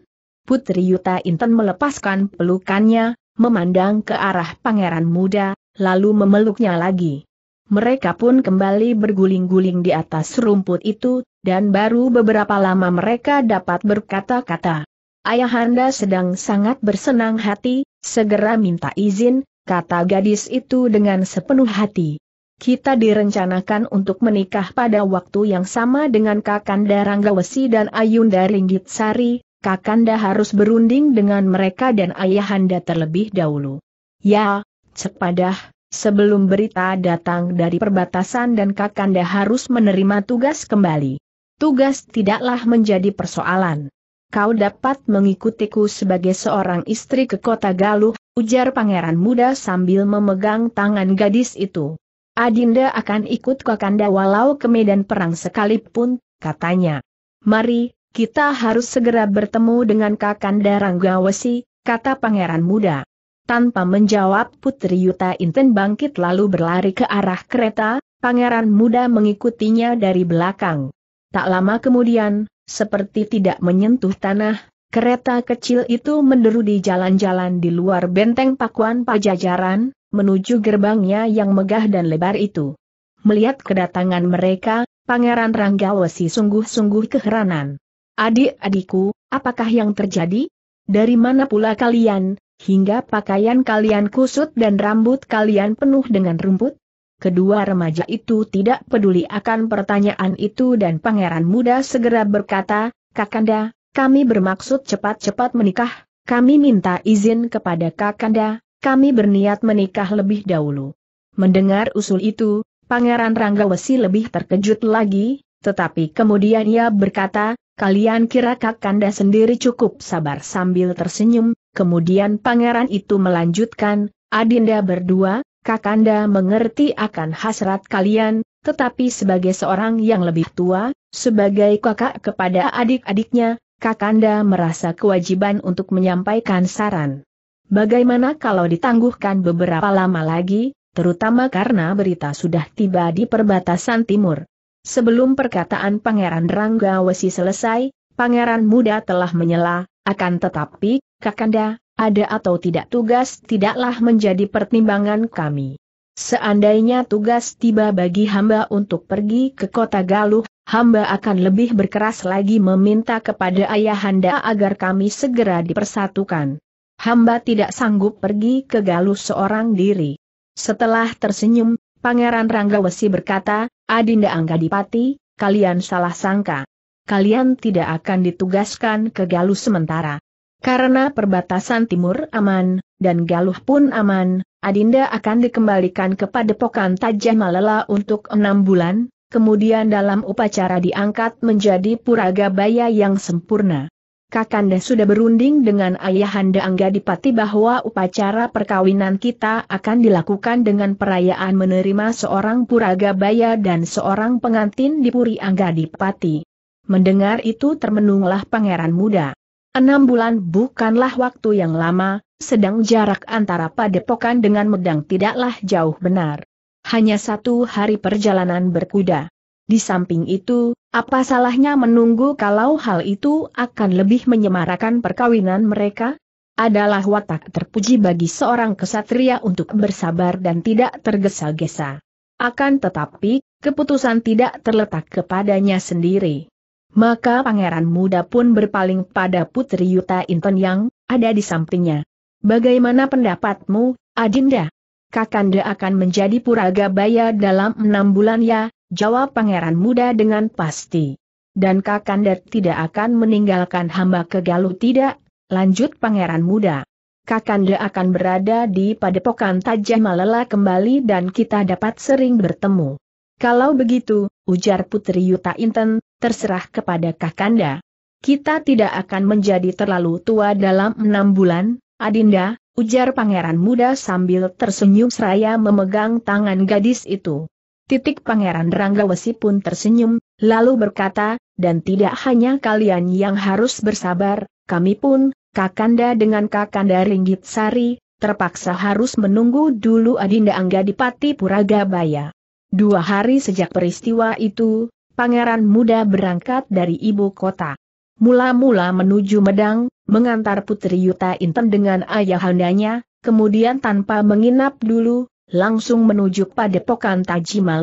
S1: Putri Yuta Inten melepaskan pelukannya, memandang ke arah pangeran muda, lalu memeluknya lagi. Mereka pun kembali berguling-guling di atas rumput itu, dan baru beberapa lama mereka dapat berkata-kata. Ayahanda sedang sangat bersenang hati, segera minta izin, kata gadis itu dengan sepenuh hati. Kita direncanakan untuk menikah pada waktu yang sama dengan Kakanda Ranggawesi dan Ayunda Ringgit Sari. Kakanda harus berunding dengan mereka dan ayahanda terlebih dahulu. Ya, cepadah, sebelum berita datang dari perbatasan dan Kakanda harus menerima tugas kembali. Tugas tidaklah menjadi persoalan. Kau dapat mengikutiku sebagai seorang istri ke kota Galuh, ujar pangeran muda sambil memegang tangan gadis itu. Adinda akan ikut Kakanda walau ke medan perang sekalipun, katanya. Mari, kita harus segera bertemu dengan Kakanda Ranggawesi, kata pangeran muda. Tanpa menjawab Putri Yuta Inten bangkit lalu berlari ke arah kereta, pangeran muda mengikutinya dari belakang. Tak lama kemudian, seperti tidak menyentuh tanah, kereta kecil itu menderu di jalan-jalan di luar benteng pakuan pajajaran, menuju gerbangnya yang megah dan lebar itu. Melihat kedatangan mereka, Pangeran Ranggawesi sungguh-sungguh keheranan. Adik-adikku, apakah yang terjadi? Dari mana pula kalian, hingga pakaian kalian kusut dan rambut kalian penuh dengan rumput? Kedua remaja itu tidak peduli akan pertanyaan itu dan pangeran muda segera berkata, Kakanda, kami bermaksud cepat-cepat menikah, kami minta izin kepada Kakanda, kami berniat menikah lebih dahulu. Mendengar usul itu, Pangeran Ranggawesi lebih terkejut lagi, tetapi kemudian ia berkata, Kalian kira Kakanda sendiri cukup sabar sambil tersenyum, kemudian pangeran itu melanjutkan, Adinda berdua, Kakanda mengerti akan hasrat kalian, tetapi sebagai seorang yang lebih tua, sebagai kakak kepada adik-adiknya, Kakanda merasa kewajiban untuk menyampaikan saran. Bagaimana kalau ditangguhkan beberapa lama lagi, terutama karena berita sudah tiba di perbatasan timur. Sebelum perkataan Pangeran Ranggawesi selesai, Pangeran Muda telah menyela, akan tetapi, Kakanda, ada atau tidak tugas tidaklah menjadi pertimbangan kami. Seandainya tugas tiba bagi hamba untuk pergi ke kota Galuh, hamba akan lebih berkeras lagi meminta kepada ayahanda agar kami segera dipersatukan. Hamba tidak sanggup pergi ke Galuh seorang diri. Setelah tersenyum, Pangeran Ranggawesi berkata, Adinda Anggadipati, kalian salah sangka. Kalian tidak akan ditugaskan ke Galuh sementara. Karena perbatasan timur aman, dan Galuh pun aman, Adinda akan dikembalikan kepada Pokan Tajah Malela untuk enam bulan, kemudian dalam upacara diangkat menjadi Puraga Puragabaya yang sempurna. Kakanda sudah berunding dengan Ayahanda Angga Dipati bahwa upacara perkawinan kita akan dilakukan dengan perayaan menerima seorang puraga bayar dan seorang pengantin di Puri Angga Dipati. Mendengar itu termenunglah pangeran muda. Enam bulan bukanlah waktu yang lama, sedang jarak antara padepokan dengan medang tidaklah jauh benar. Hanya satu hari perjalanan berkuda. Di samping itu, apa salahnya menunggu kalau hal itu akan lebih menyemarakan perkawinan mereka? Adalah watak terpuji bagi seorang kesatria untuk bersabar dan tidak tergesa-gesa. Akan tetapi, keputusan tidak terletak kepadanya sendiri. Maka pangeran muda pun berpaling pada Putri Yuta Inton yang ada di sampingnya. Bagaimana pendapatmu, Adinda? Kakanda akan menjadi puraga bayar dalam enam bulan ya, jawab pangeran muda dengan pasti. Dan Kakanda tidak akan meninggalkan hamba ke Galuh tidak, lanjut pangeran muda. Kakanda akan berada di padepokan Tajam Malela kembali dan kita dapat sering bertemu. Kalau begitu, ujar Putri Yuta Inten, terserah kepada Kakanda. Kita tidak akan menjadi terlalu tua dalam enam bulan, Adinda, ujar pangeran muda sambil tersenyum seraya memegang tangan gadis itu. Titik Pangeran Ranggawesi pun tersenyum, lalu berkata, dan tidak hanya kalian yang harus bersabar, kami pun, Kakanda dengan Kakanda Ringgit Sari, terpaksa harus menunggu dulu Adinda Angga di Pati Puragabaya. Dua hari sejak peristiwa itu, pangeran muda berangkat dari ibu kota. Mula-mula menuju Medang, mengantar Putri Yuta Inten dengan ayahandanya, kemudian tanpa menginap dulu, langsung menuju padepokan Tajima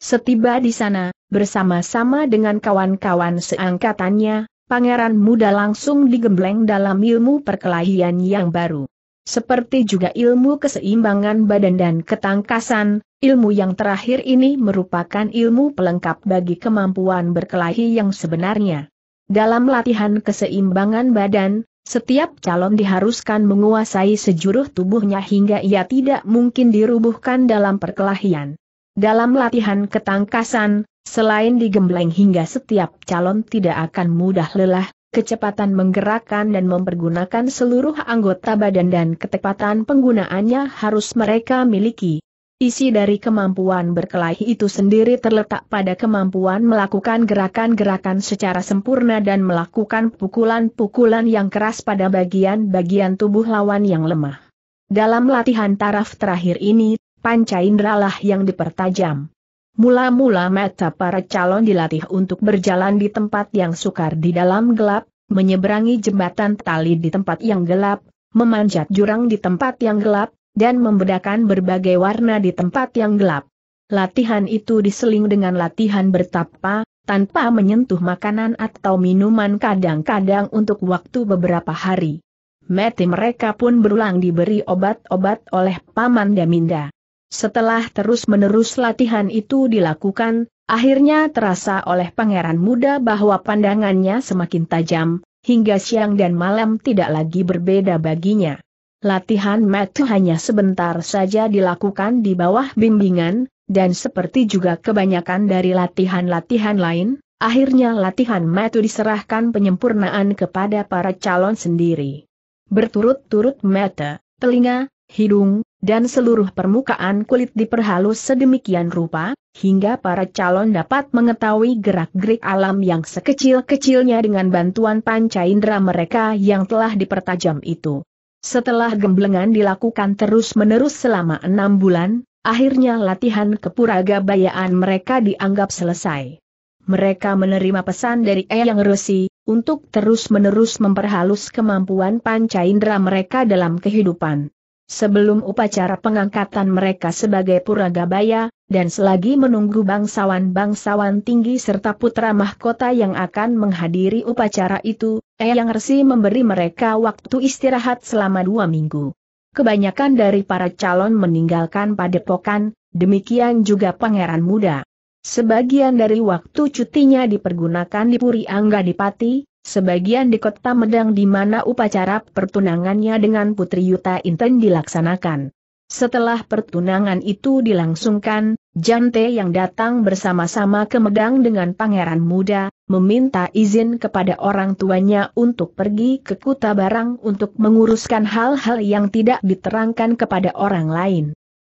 S1: Setiba di sana, bersama-sama dengan kawan-kawan seangkatannya, pangeran muda langsung digembleng dalam ilmu perkelahian yang baru. Seperti juga ilmu keseimbangan badan dan ketangkasan, ilmu yang terakhir ini merupakan ilmu pelengkap bagi kemampuan berkelahi yang sebenarnya. Dalam latihan keseimbangan badan, setiap calon diharuskan menguasai sejuruh tubuhnya hingga ia tidak mungkin dirubuhkan dalam perkelahian. Dalam latihan ketangkasan, selain digembleng hingga setiap calon tidak akan mudah lelah, kecepatan menggerakkan dan mempergunakan seluruh anggota badan dan ketepatan penggunaannya harus mereka miliki. Isi dari kemampuan berkelahi itu sendiri terletak pada kemampuan melakukan gerakan-gerakan secara sempurna dan melakukan pukulan-pukulan yang keras pada bagian-bagian tubuh lawan yang lemah. Dalam latihan taraf terakhir ini, panca indralah yang dipertajam. Mula-mula mata para calon dilatih untuk berjalan di tempat yang sukar di dalam gelap, menyeberangi jembatan tali di tempat yang gelap, memanjat jurang di tempat yang gelap, dan membedakan berbagai warna di tempat yang gelap. Latihan itu diseling dengan latihan bertapa, tanpa menyentuh makanan atau minuman kadang-kadang untuk waktu beberapa hari. Mati mereka pun berulang diberi obat-obat oleh Paman Daminda. Setelah terus-menerus latihan itu dilakukan, akhirnya terasa oleh pangeran muda bahwa pandangannya semakin tajam, hingga siang dan malam tidak lagi berbeda baginya. Latihan metu hanya sebentar saja dilakukan di bawah bimbingan, dan seperti juga kebanyakan dari latihan-latihan lain, akhirnya latihan metu diserahkan penyempurnaan kepada para calon sendiri. Berturut-turut mata, telinga, hidung, dan seluruh permukaan kulit diperhalus sedemikian rupa, hingga para calon dapat mengetahui gerak-gerik alam yang sekecil-kecilnya dengan bantuan panca indera mereka yang telah dipertajam itu. Setelah gemblengan dilakukan terus-menerus selama enam bulan, akhirnya latihan kepuraga bayaan mereka dianggap selesai. Mereka menerima pesan dari Eyang Resi, untuk terus-menerus memperhalus kemampuan panca indera mereka dalam kehidupan sebelum upacara pengangkatan mereka sebagai puragabaya, dan selagi menunggu bangsawan-bangsawan tinggi serta putra mahkota yang akan menghadiri upacara itu, Eyang Resi memberi mereka waktu istirahat selama dua minggu. Kebanyakan dari para calon meninggalkan padepokan, demikian juga pangeran muda. Sebagian dari waktu cutinya dipergunakan di Puri Angga Dipati, Sebagian di kota Medang di mana upacara pertunangannya dengan Putri Yuta Inten dilaksanakan. Setelah pertunangan itu dilangsungkan, Jante yang datang bersama-sama ke Medang dengan pangeran muda, meminta izin kepada orang tuanya untuk pergi ke Kuta Barang untuk menguruskan hal-hal yang tidak diterangkan kepada orang lain.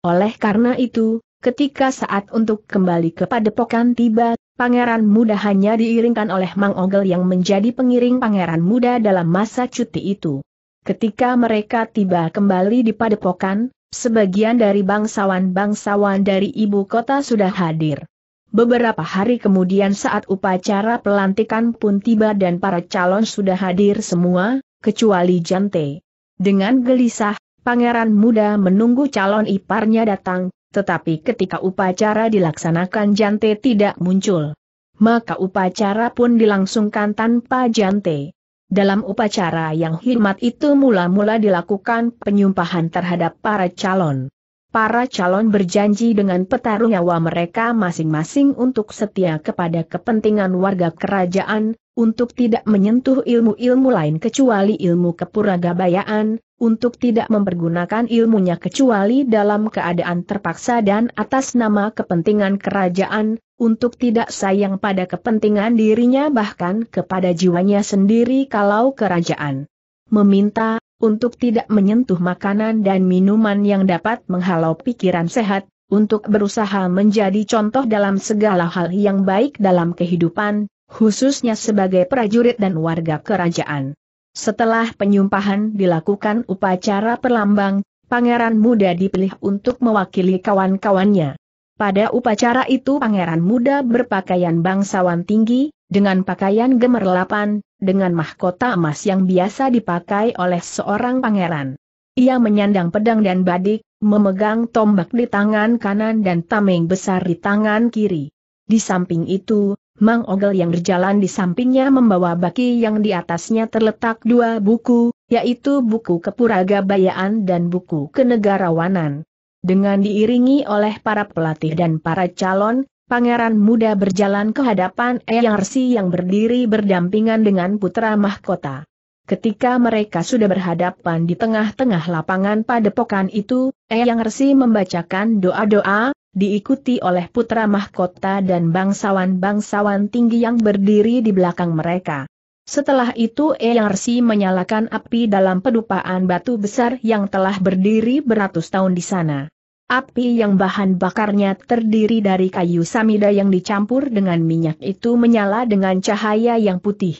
S1: Oleh karena itu, Ketika saat untuk kembali ke padepokan tiba, pangeran muda hanya diiringkan oleh Mang Ogel yang menjadi pengiring pangeran muda dalam masa cuti itu. Ketika mereka tiba kembali di padepokan, sebagian dari bangsawan-bangsawan dari ibu kota sudah hadir. Beberapa hari kemudian saat upacara pelantikan pun tiba dan para calon sudah hadir semua, kecuali Jante. Dengan gelisah, pangeran muda menunggu calon iparnya datang, tetapi ketika upacara dilaksanakan Jante tidak muncul. Maka upacara pun dilangsungkan tanpa Jante. Dalam upacara yang hikmat itu mula-mula dilakukan penyumpahan terhadap para calon. Para calon berjanji dengan petarung nyawa mereka masing-masing untuk setia kepada kepentingan warga kerajaan, untuk tidak menyentuh ilmu-ilmu lain kecuali ilmu kepuragabayaan, untuk tidak mempergunakan ilmunya kecuali dalam keadaan terpaksa dan atas nama kepentingan kerajaan, untuk tidak sayang pada kepentingan dirinya bahkan kepada jiwanya sendiri kalau kerajaan meminta untuk tidak menyentuh makanan dan minuman yang dapat menghalau pikiran sehat, untuk berusaha menjadi contoh dalam segala hal yang baik dalam kehidupan, khususnya sebagai prajurit dan warga kerajaan. Setelah penyumpahan dilakukan upacara perlambang, pangeran muda dipilih untuk mewakili kawan-kawannya. Pada upacara itu pangeran muda berpakaian bangsawan tinggi, dengan pakaian gemerlapan, dengan mahkota emas yang biasa dipakai oleh seorang pangeran. Ia menyandang pedang dan badik, memegang tombak di tangan kanan dan tameng besar di tangan kiri. Di samping itu, Mang Ogel yang berjalan di sampingnya membawa baki yang di atasnya terletak dua buku, yaitu buku kepuraga bayaan dan buku kenegarawanan. Dengan diiringi oleh para pelatih dan para calon, pangeran muda berjalan ke hadapan Eyang Resi yang berdiri berdampingan dengan putra mahkota. Ketika mereka sudah berhadapan di tengah-tengah lapangan padepokan itu, Eyang Resi membacakan doa-doa, diikuti oleh putra mahkota dan bangsawan-bangsawan tinggi yang berdiri di belakang mereka. Setelah itu ERC menyalakan api dalam pedupaan batu besar yang telah berdiri beratus tahun di sana. Api yang bahan bakarnya terdiri dari kayu samida yang dicampur dengan minyak itu menyala dengan cahaya yang putih.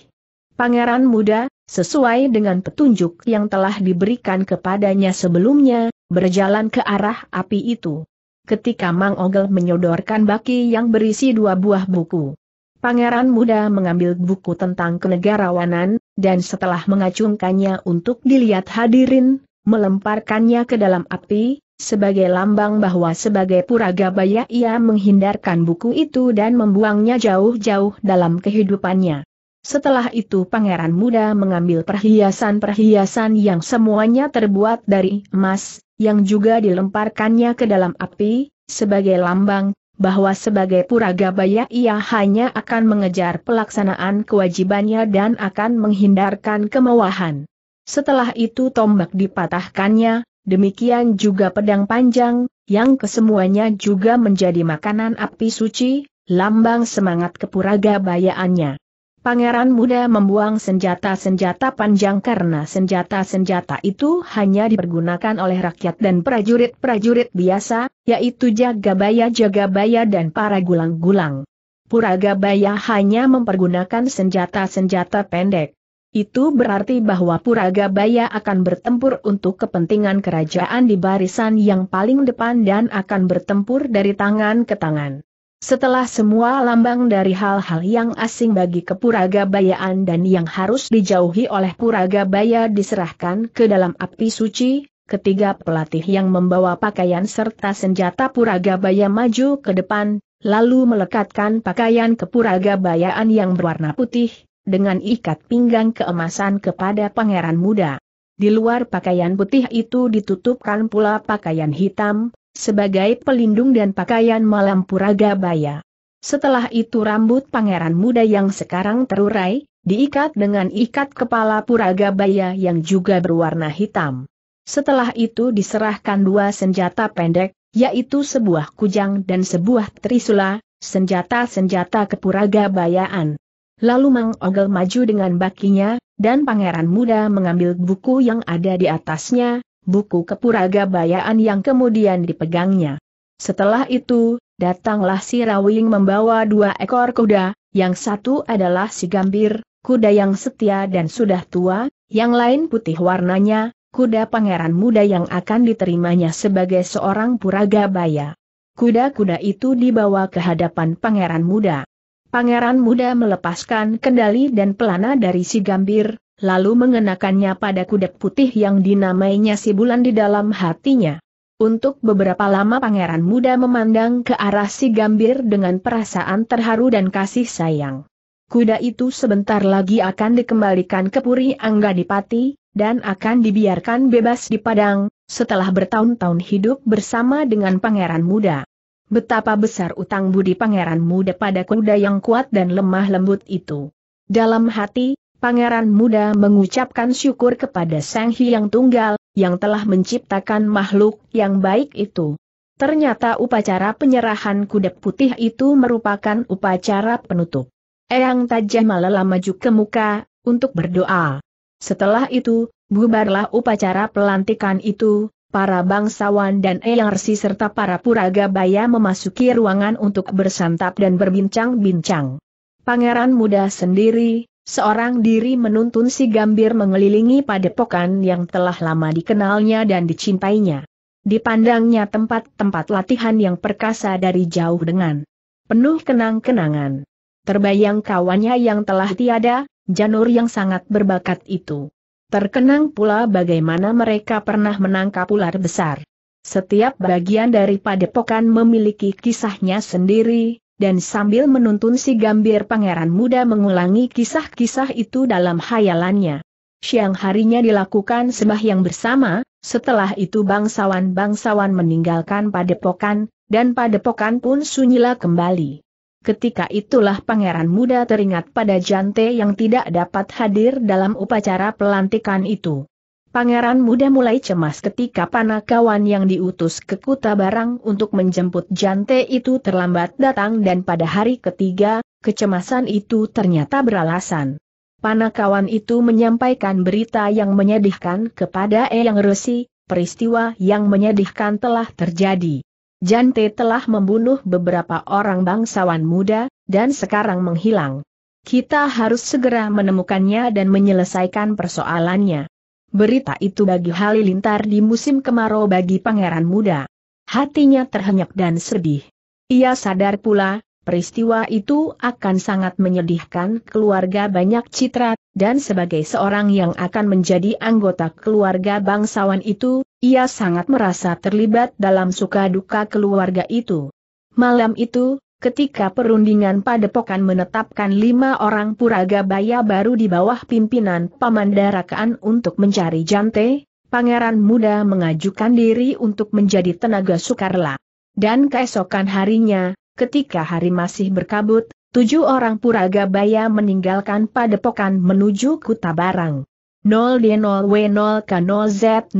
S1: Pangeran muda, sesuai dengan petunjuk yang telah diberikan kepadanya sebelumnya, berjalan ke arah api itu ketika Mang Ogel menyodorkan baki yang berisi dua buah buku. Pangeran muda mengambil buku tentang kenegarawanan, dan setelah mengacungkannya untuk dilihat hadirin, melemparkannya ke dalam api, sebagai lambang bahwa sebagai puragabaya ia menghindarkan buku itu dan membuangnya jauh-jauh dalam kehidupannya. Setelah itu pangeran muda mengambil perhiasan-perhiasan yang semuanya terbuat dari emas, yang juga dilemparkannya ke dalam api, sebagai lambang, bahwa sebagai puragabaya ia hanya akan mengejar pelaksanaan kewajibannya dan akan menghindarkan kemewahan. Setelah itu tombak dipatahkannya, demikian juga pedang panjang, yang kesemuanya juga menjadi makanan api suci, lambang semangat kepuragabayaannya. Pangeran muda membuang senjata-senjata panjang karena senjata-senjata itu hanya dipergunakan oleh rakyat dan prajurit-prajurit biasa, yaitu Jagabaya-Jagabaya dan para gulang-gulang. Puragabaya hanya mempergunakan senjata-senjata pendek. Itu berarti bahwa Puragabaya akan bertempur untuk kepentingan kerajaan di barisan yang paling depan dan akan bertempur dari tangan ke tangan. Setelah semua lambang dari hal-hal yang asing bagi bayaan dan yang harus dijauhi oleh puraga-baya diserahkan ke dalam api suci, ketiga pelatih yang membawa pakaian serta senjata puraga-baya maju ke depan, lalu melekatkan pakaian bayaan yang berwarna putih, dengan ikat pinggang keemasan kepada pangeran muda. Di luar pakaian putih itu ditutupkan pula pakaian hitam, sebagai pelindung dan pakaian malam puraga baya. Setelah itu rambut pangeran muda yang sekarang terurai, diikat dengan ikat kepala puraga baya yang juga berwarna hitam. Setelah itu diserahkan dua senjata pendek, yaitu sebuah kujang dan sebuah trisula, senjata-senjata kepuraga bayaan. Lalu Mang Ogel maju dengan bakinya, dan pangeran muda mengambil buku yang ada di atasnya, buku kepuraga bayaan yang kemudian dipegangnya. Setelah itu, datanglah si Rawing membawa dua ekor kuda, yang satu adalah si Gambir, kuda yang setia dan sudah tua, yang lain putih warnanya, kuda pangeran muda yang akan diterimanya sebagai seorang puraga baya. Kuda-kuda itu dibawa ke hadapan pangeran muda. Pangeran muda melepaskan kendali dan pelana dari si Gambir, lalu mengenakannya pada kuda putih yang dinamainya si bulan di dalam hatinya. Untuk beberapa lama pangeran muda memandang ke arah si gambir dengan perasaan terharu dan kasih sayang. Kuda itu sebentar lagi akan dikembalikan ke Puri Anggadipati, dan akan dibiarkan bebas di Padang, setelah bertahun-tahun hidup bersama dengan pangeran muda. Betapa besar utang budi pangeran muda pada kuda yang kuat dan lemah lembut itu. Dalam hati, Pangeran muda mengucapkan syukur kepada Sang Hyang Tunggal, yang telah menciptakan makhluk yang baik itu. Ternyata upacara penyerahan kuda putih itu merupakan upacara penutup. Eyang Tajah malah maju ke muka, untuk berdoa. Setelah itu, bubarlah upacara pelantikan itu, para bangsawan dan Eyang Rsi serta para puraga baya memasuki ruangan untuk bersantap dan berbincang-bincang. Pangeran muda sendiri, seorang diri menuntun si gambir mengelilingi padepokan yang telah lama dikenalnya dan dicintainya. Dipandangnya tempat-tempat latihan yang perkasa dari jauh dengan penuh kenang-kenangan. Terbayang kawannya yang telah tiada, janur yang sangat berbakat itu. Terkenang pula bagaimana mereka pernah menangkap ular besar. Setiap bagian dari padepokan memiliki kisahnya sendiri, dan sambil menuntun si gambir pangeran muda mengulangi kisah-kisah itu dalam hayalannya. Siang harinya dilakukan sembahyang bersama, setelah itu bangsawan-bangsawan meninggalkan padepokan, dan padepokan pun sunyilah kembali. Ketika itulah pangeran muda teringat pada Jante yang tidak dapat hadir dalam upacara pelantikan itu. Pangeran muda mulai cemas ketika panakawan yang diutus ke Kuta Barang untuk menjemput Jante itu terlambat datang dan pada hari ketiga, kecemasan itu ternyata beralasan. Panakawan itu menyampaikan berita yang menyedihkan kepada Eyang Resi, peristiwa yang menyedihkan telah terjadi. Jante telah membunuh beberapa orang bangsawan muda, dan sekarang menghilang. Kita harus segera menemukannya dan menyelesaikan persoalannya. Berita itu bagi Halilintar di musim kemarau bagi pangeran muda. Hatinya terhenyak dan sedih. Ia sadar pula, peristiwa itu akan sangat menyedihkan keluarga banyak citra, dan sebagai seorang yang akan menjadi anggota keluarga bangsawan itu, ia sangat merasa terlibat dalam suka duka keluarga itu. Malam itu, ketika perundingan padepokan menetapkan lima orang puraga Baya baru di bawah pimpinan pamandarakaan untuk mencari jante, pangeran muda mengajukan diri untuk menjadi tenaga sukarela. Dan keesokan harinya, ketika hari masih berkabut, tujuh orang puraga Baya meninggalkan padepokan menuju Kuta Barang. 0D0W0K0Z0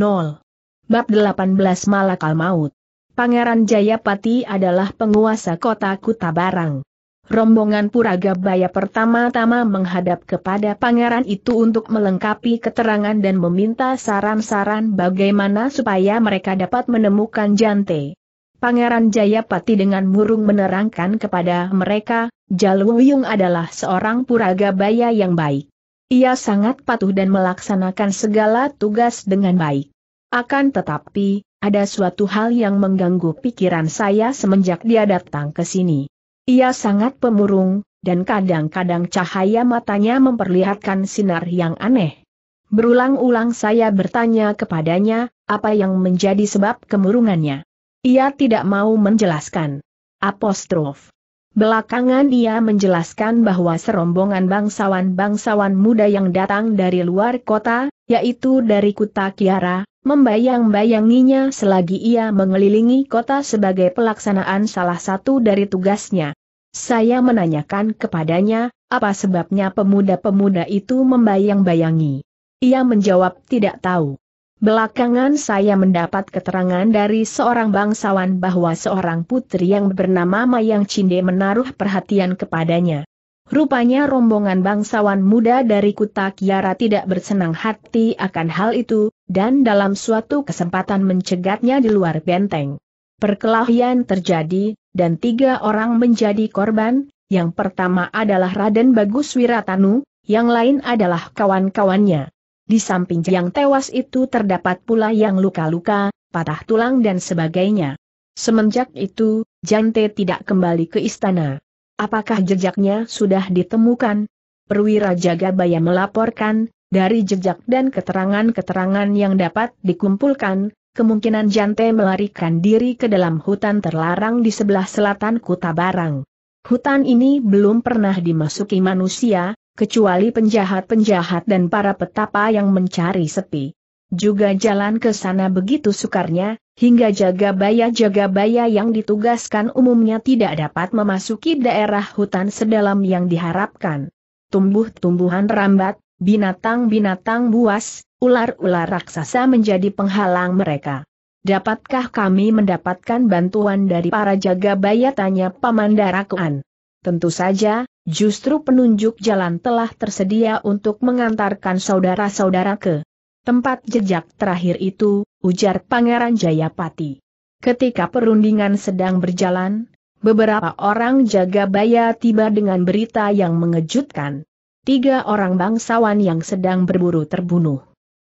S1: Bab 18 Malakal Maut Pangeran Jayapati adalah penguasa kota Kuta Barang. Rombongan puraga baya pertama-tama menghadap kepada pangeran itu untuk melengkapi keterangan dan meminta saran-saran bagaimana supaya mereka dapat menemukan Jante. Pangeran Jayapati dengan murung menerangkan kepada mereka, Jalwuyung adalah seorang puraga baya yang baik. Ia sangat patuh dan melaksanakan segala tugas dengan baik. Akan tetapi, ada suatu hal yang mengganggu pikiran saya semenjak dia datang ke sini. Ia sangat pemurung, dan kadang-kadang cahaya matanya memperlihatkan sinar yang aneh. Berulang-ulang saya bertanya kepadanya, apa yang menjadi sebab kemurungannya. Ia tidak mau menjelaskan. Apostrof. Belakangan dia menjelaskan bahwa serombongan bangsawan-bangsawan muda yang datang dari luar kota, yaitu dari Kuta Kiara, membayang-bayanginya selagi ia mengelilingi kota sebagai pelaksanaan salah satu dari tugasnya. Saya menanyakan kepadanya, apa sebabnya pemuda-pemuda itu membayang-bayangi. Ia menjawab tidak tahu. Belakangan saya mendapat keterangan dari seorang bangsawan bahwa seorang putri yang bernama Mayang Cinde menaruh perhatian kepadanya. Rupanya rombongan bangsawan muda dari Kuta Kiara tidak bersenang hati akan hal itu, dan dalam suatu kesempatan mencegatnya di luar benteng. Perkelahian terjadi, dan tiga orang menjadi korban, yang pertama adalah Raden Bagus Wiratanu, yang lain adalah kawan-kawannya. Di samping yang tewas itu terdapat pula yang luka-luka, patah tulang dan sebagainya. Semenjak itu, Jante tidak kembali ke istana. Apakah jejaknya sudah ditemukan? Perwira Jagabaya melaporkan, dari jejak dan keterangan-keterangan yang dapat dikumpulkan, kemungkinan Jante melarikan diri ke dalam hutan terlarang di sebelah selatan Kuta Barang. Hutan ini belum pernah dimasuki manusia, kecuali penjahat-penjahat dan para petapa yang mencari sepi. Juga jalan ke sana begitu sukarnya, hingga jaga bayah-jaga baya yang ditugaskan umumnya tidak dapat memasuki daerah hutan sedalam yang diharapkan. Tumbuh-tumbuhan rambat, binatang-binatang buas, ular-ular raksasa menjadi penghalang mereka. Dapatkah kami mendapatkan bantuan dari para jaga baya tanya Paman Darakuan? Tentu saja, justru penunjuk jalan telah tersedia untuk mengantarkan saudara-saudara ke tempat jejak terakhir itu, ujar Pangeran Jayapati. Ketika perundingan sedang berjalan, beberapa orang jaga baya tiba dengan berita yang mengejutkan. Tiga orang bangsawan yang sedang berburu terbunuh.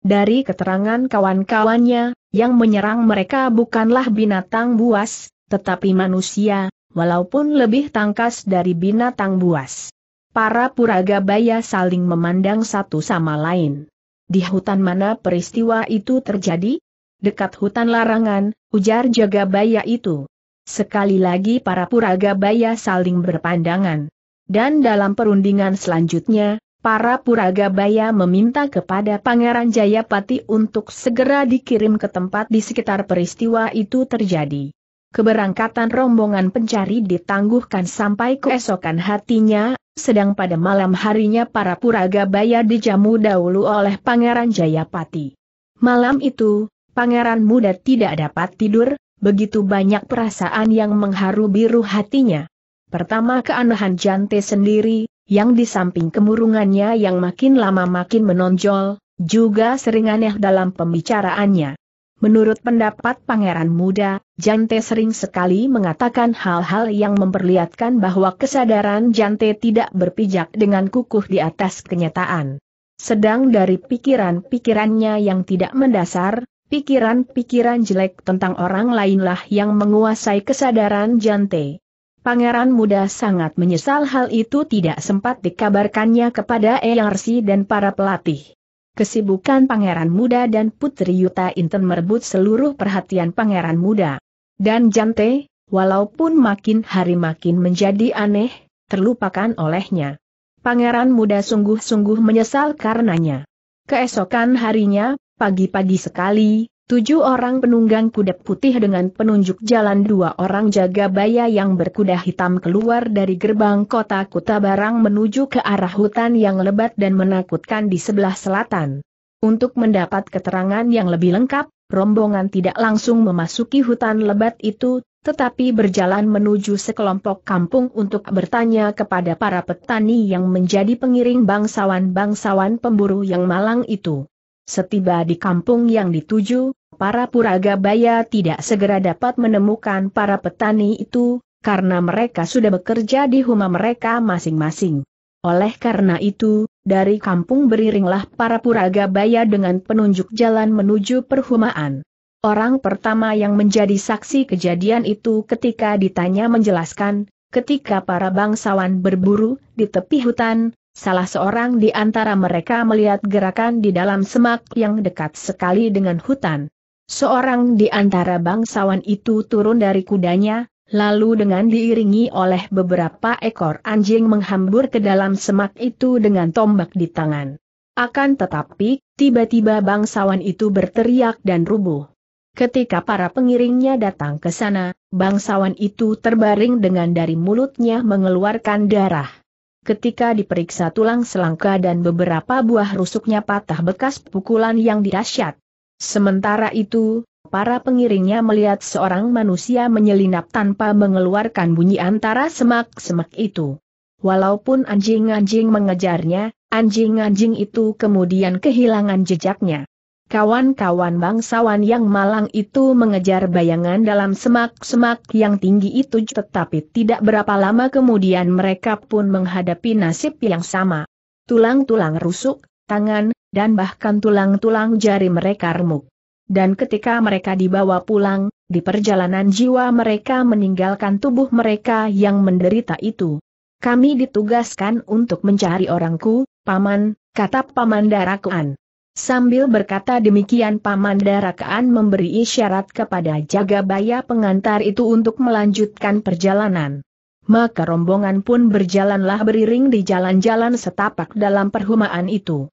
S1: Dari keterangan kawan-kawannya, yang menyerang mereka bukanlah binatang buas, tetapi manusia, walaupun lebih tangkas dari binatang buas. Para puraga baya saling memandang satu sama lain. Di hutan mana peristiwa itu terjadi? Dekat hutan larangan, ujar Jagabaya itu. Sekali lagi para puraga baya saling berpandangan. Dan dalam perundingan selanjutnya, para puraga baya meminta kepada Pangeran Jayapati untuk segera dikirim ke tempat di sekitar peristiwa itu terjadi. Keberangkatan rombongan pencari ditangguhkan sampai keesokan hatinya, sedang pada malam harinya para puraga bayar dijamu dahulu oleh Pangeran Jayapati. Malam itu, Pangeran muda tidak dapat tidur, begitu banyak perasaan yang mengharu biru hatinya. Pertama keanehan Jante sendiri, yang di samping kemurungannya yang makin lama makin menonjol, juga sering aneh dalam pembicaraannya. Menurut pendapat pangeran muda, Jante sering sekali mengatakan hal-hal yang memperlihatkan bahwa kesadaran Jante tidak berpijak dengan kukuh di atas kenyataan. Sedang dari pikiran-pikirannya yang tidak mendasar, pikiran-pikiran jelek tentang orang lainlah yang menguasai kesadaran Jante. Pangeran muda sangat menyesal hal itu tidak sempat dikabarkannya kepada Eyarsi dan para pelatih. Kesibukan pangeran muda dan putri Yuta Inten merebut seluruh perhatian pangeran muda. Dan Jante, walaupun makin hari makin menjadi aneh, terlupakan olehnya. Pangeran muda sungguh-sungguh menyesal karenanya. Keesokan harinya, pagi-pagi sekali, Tujuh orang penunggang kuda putih dengan penunjuk jalan dua orang jaga baya yang berkuda hitam keluar dari gerbang kota Kuta Barang menuju ke arah hutan yang lebat dan menakutkan di sebelah selatan. Untuk mendapat keterangan yang lebih lengkap, rombongan tidak langsung memasuki hutan lebat itu, tetapi berjalan menuju sekelompok kampung untuk bertanya kepada para petani yang menjadi pengiring bangsawan-bangsawan pemburu yang malang itu. Setiba di kampung yang dituju, para puraga baya tidak segera dapat menemukan para petani itu, karena mereka sudah bekerja di rumah mereka masing-masing. Oleh karena itu, dari kampung beriringlah para puraga baya dengan penunjuk jalan menuju perhumaan. Orang pertama yang menjadi saksi kejadian itu ketika ditanya menjelaskan, ketika para bangsawan berburu di tepi hutan, salah seorang di antara mereka melihat gerakan di dalam semak yang dekat sekali dengan hutan. Seorang di antara bangsawan itu turun dari kudanya, lalu dengan diiringi oleh beberapa ekor anjing menghambur ke dalam semak itu dengan tombak di tangan. Akan tetapi, tiba-tiba bangsawan itu berteriak dan rubuh. Ketika para pengiringnya datang ke sana, bangsawan itu terbaring dengan dari mulutnya mengeluarkan darah. Ketika diperiksa tulang selangka dan beberapa buah rusuknya patah bekas pukulan yang dirasyat, Sementara itu, para pengiringnya melihat seorang manusia menyelinap tanpa mengeluarkan bunyi antara semak-semak itu. Walaupun anjing-anjing mengejarnya, anjing-anjing itu kemudian kehilangan jejaknya. Kawan-kawan bangsawan yang malang itu mengejar bayangan dalam semak-semak yang tinggi itu tetapi tidak berapa lama kemudian mereka pun menghadapi nasib yang sama. Tulang-tulang rusuk, tangan, dan bahkan tulang-tulang jari mereka remuk. Dan ketika mereka dibawa pulang, di perjalanan jiwa mereka meninggalkan tubuh mereka yang menderita itu. Kami ditugaskan untuk mencari orangku, Paman, kata Paman Darakuan. Sambil berkata demikian Paman Darakaan memberi isyarat kepada Jagabaya pengantar itu untuk melanjutkan perjalanan. Maka rombongan pun berjalanlah beriring di jalan-jalan setapak dalam perhumaan itu.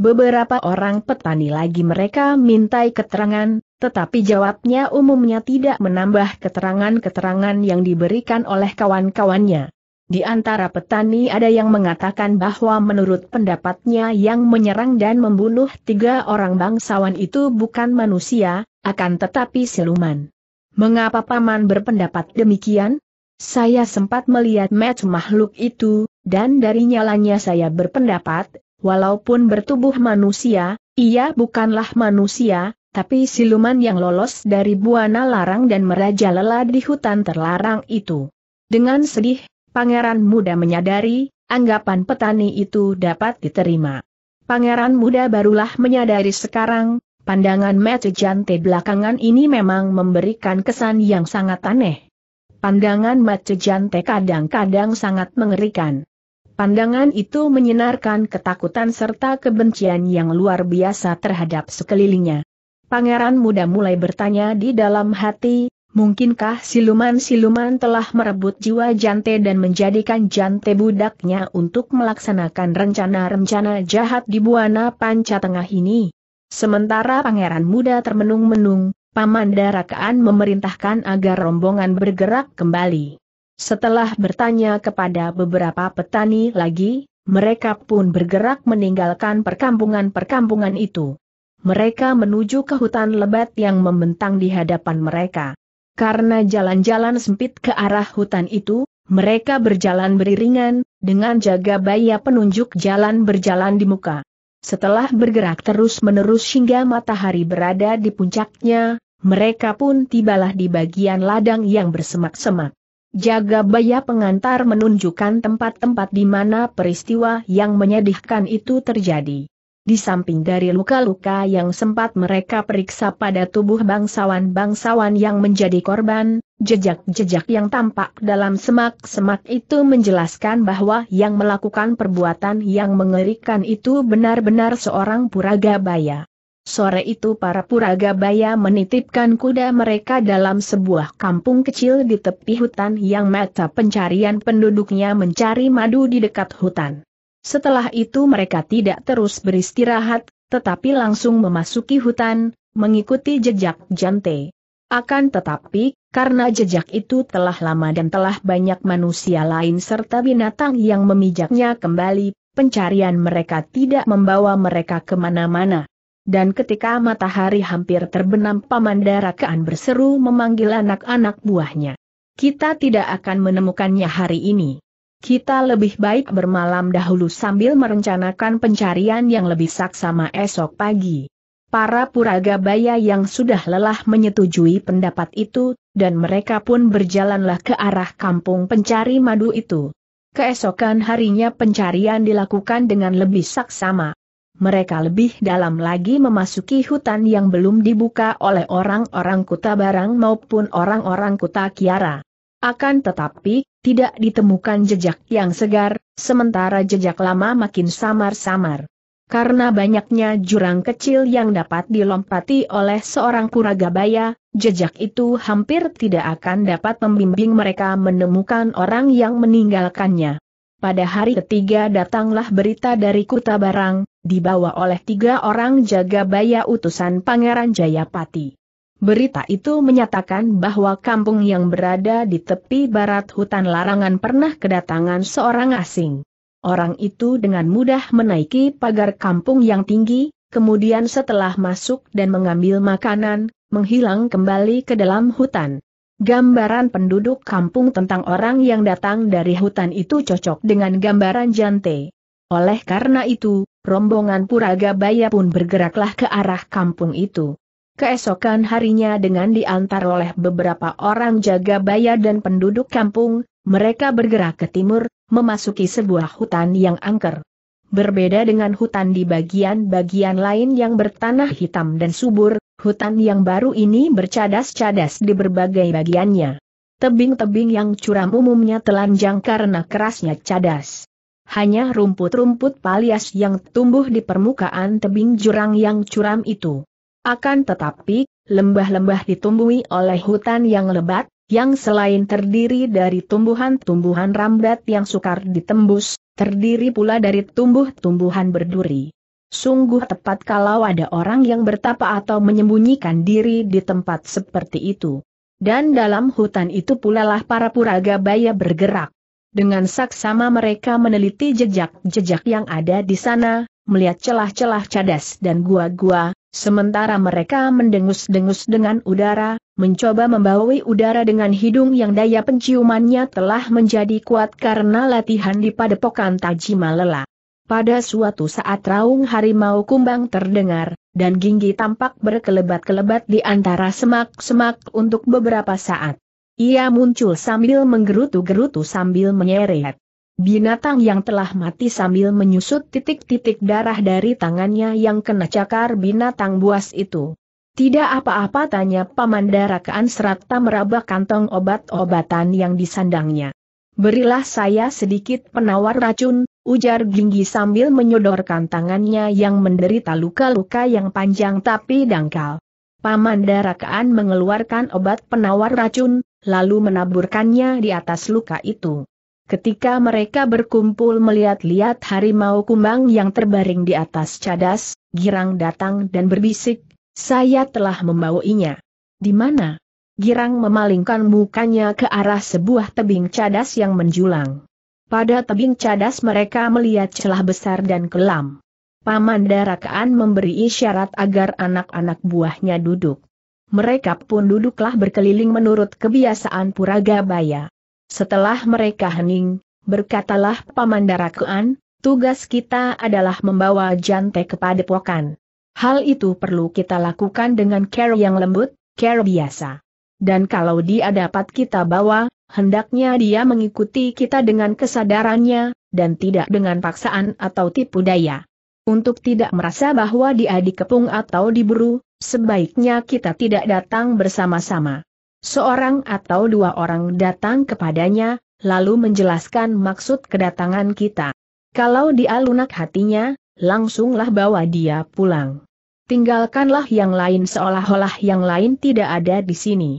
S1: Beberapa orang petani lagi mereka mintai keterangan, tetapi jawabnya umumnya tidak menambah keterangan-keterangan yang diberikan oleh kawan-kawannya. Di antara petani ada yang mengatakan bahwa menurut pendapatnya yang menyerang dan membunuh tiga orang bangsawan itu bukan manusia, akan tetapi siluman. Mengapa Paman berpendapat demikian? Saya sempat melihat match makhluk itu, dan dari nyalanya saya berpendapat, Walaupun bertubuh manusia, ia bukanlah manusia, tapi siluman yang lolos dari buana larang dan merajalela di hutan terlarang itu. Dengan sedih, pangeran muda menyadari, anggapan petani itu dapat diterima. Pangeran muda barulah menyadari sekarang, pandangan mata Jante belakangan ini memang memberikan kesan yang sangat aneh. Pandangan mata Jante kadang-kadang sangat mengerikan. Pandangan itu menyinarkan ketakutan serta kebencian yang luar biasa terhadap sekelilingnya. Pangeran muda mulai bertanya di dalam hati, mungkinkah siluman-siluman telah merebut jiwa jante dan menjadikan jante budaknya untuk melaksanakan rencana-rencana jahat di Buana Panca Tengah ini? Sementara pangeran muda termenung-menung, Paman Darakaan memerintahkan agar rombongan bergerak kembali. Setelah bertanya kepada beberapa petani lagi, mereka pun bergerak meninggalkan perkampungan-perkampungan itu. Mereka menuju ke hutan lebat yang membentang di hadapan mereka. Karena jalan-jalan sempit ke arah hutan itu, mereka berjalan beriringan, dengan jaga baya penunjuk jalan berjalan di muka. Setelah bergerak terus-menerus hingga matahari berada di puncaknya, mereka pun tibalah di bagian ladang yang bersemak-semak. Jaga baya pengantar menunjukkan tempat-tempat di mana peristiwa yang menyedihkan itu terjadi. Di samping dari luka-luka yang sempat mereka periksa pada tubuh bangsawan-bangsawan yang menjadi korban, jejak-jejak yang tampak dalam semak-semak itu menjelaskan bahwa yang melakukan perbuatan yang mengerikan itu benar-benar seorang Puraga puragabaya. Sore itu para puragabaya menitipkan kuda mereka dalam sebuah kampung kecil di tepi hutan yang mata pencarian penduduknya mencari madu di dekat hutan. Setelah itu mereka tidak terus beristirahat, tetapi langsung memasuki hutan, mengikuti jejak jante. Akan tetapi, karena jejak itu telah lama dan telah banyak manusia lain serta binatang yang memijaknya kembali, pencarian mereka tidak membawa mereka kemana-mana. Dan ketika matahari hampir terbenam Paman Darakaan berseru memanggil anak-anak buahnya. Kita tidak akan menemukannya hari ini. Kita lebih baik bermalam dahulu sambil merencanakan pencarian yang lebih saksama esok pagi. Para puragabaya yang sudah lelah menyetujui pendapat itu, dan mereka pun berjalanlah ke arah kampung pencari madu itu. Keesokan harinya pencarian dilakukan dengan lebih saksama mereka lebih dalam lagi memasuki hutan yang belum dibuka oleh orang-orang Kuta Barang maupun orang-orang Kuta Kiara. Akan tetapi, tidak ditemukan jejak yang segar, sementara jejak lama makin samar-samar. Karena banyaknya jurang kecil yang dapat dilompati oleh seorang kuragabaya, jejak itu hampir tidak akan dapat membimbing mereka menemukan orang yang meninggalkannya. Pada hari ketiga datanglah berita dari Kuta Barang, dibawa oleh tiga orang jaga baya utusan Pangeran Jayapati. Berita itu menyatakan bahwa kampung yang berada di tepi barat hutan larangan pernah kedatangan seorang asing. Orang itu dengan mudah menaiki pagar kampung yang tinggi, kemudian setelah masuk dan mengambil makanan, menghilang kembali ke dalam hutan. Gambaran penduduk kampung tentang orang yang datang dari hutan itu cocok dengan gambaran Jante. Oleh karena itu, rombongan puraga Puragabaya pun bergeraklah ke arah kampung itu. Keesokan harinya dengan diantar oleh beberapa orang jaga baya dan penduduk kampung, mereka bergerak ke timur, memasuki sebuah hutan yang angker. Berbeda dengan hutan di bagian-bagian lain yang bertanah hitam dan subur, Hutan yang baru ini bercadas-cadas di berbagai bagiannya. Tebing-tebing yang curam umumnya telanjang karena kerasnya cadas. Hanya rumput-rumput palias yang tumbuh di permukaan tebing jurang yang curam itu. Akan tetapi, lembah-lembah ditumbuhi oleh hutan yang lebat, yang selain terdiri dari tumbuhan-tumbuhan rambat yang sukar ditembus, terdiri pula dari tumbuh-tumbuhan berduri. Sungguh tepat kalau ada orang yang bertapa atau menyembunyikan diri di tempat seperti itu. Dan dalam hutan itu pula lah para puraga baya bergerak. Dengan saksama mereka meneliti jejak-jejak yang ada di sana, melihat celah-celah cadas dan gua-gua, sementara mereka mendengus-dengus dengan udara, mencoba membawai udara dengan hidung yang daya penciumannya telah menjadi kuat karena latihan di padepokan Tajima lelah. Pada suatu saat raung harimau kumbang terdengar, dan Ginggi tampak berkelebat-kelebat di antara semak-semak untuk beberapa saat. Ia muncul sambil menggerutu-gerutu sambil menyeret. Binatang yang telah mati sambil menyusut titik-titik darah dari tangannya yang kena cakar binatang buas itu. Tidak apa-apa tanya pamandarakaan serata meraba kantong obat-obatan yang disandangnya. Berilah saya sedikit penawar racun, ujar Ginggi sambil menyodorkan tangannya yang menderita luka-luka yang panjang tapi dangkal. Paman Darakaan mengeluarkan obat penawar racun, lalu menaburkannya di atas luka itu. Ketika mereka berkumpul melihat-lihat harimau kumbang yang terbaring di atas cadas, Girang datang dan berbisik, saya telah membawainya. Di mana? Girang memalingkan mukanya ke arah sebuah tebing cadas yang menjulang. Pada tebing cadas mereka melihat celah besar dan kelam. Paman Darakaan memberi isyarat agar anak-anak buahnya duduk. Mereka pun duduklah berkeliling menurut kebiasaan Puragabaya. Setelah mereka hening, berkatalah Paman Darakaan, tugas kita adalah membawa Jante kepada pokan. Hal itu perlu kita lakukan dengan care yang lembut, care biasa. Dan kalau dia dapat kita bawa, hendaknya dia mengikuti kita dengan kesadarannya, dan tidak dengan paksaan atau tipu daya. Untuk tidak merasa bahwa dia dikepung atau diburu, sebaiknya kita tidak datang bersama-sama. Seorang atau dua orang datang kepadanya, lalu menjelaskan maksud kedatangan kita. Kalau dia lunak hatinya, langsunglah bawa dia pulang. Tinggalkanlah yang lain seolah-olah yang lain tidak ada di sini.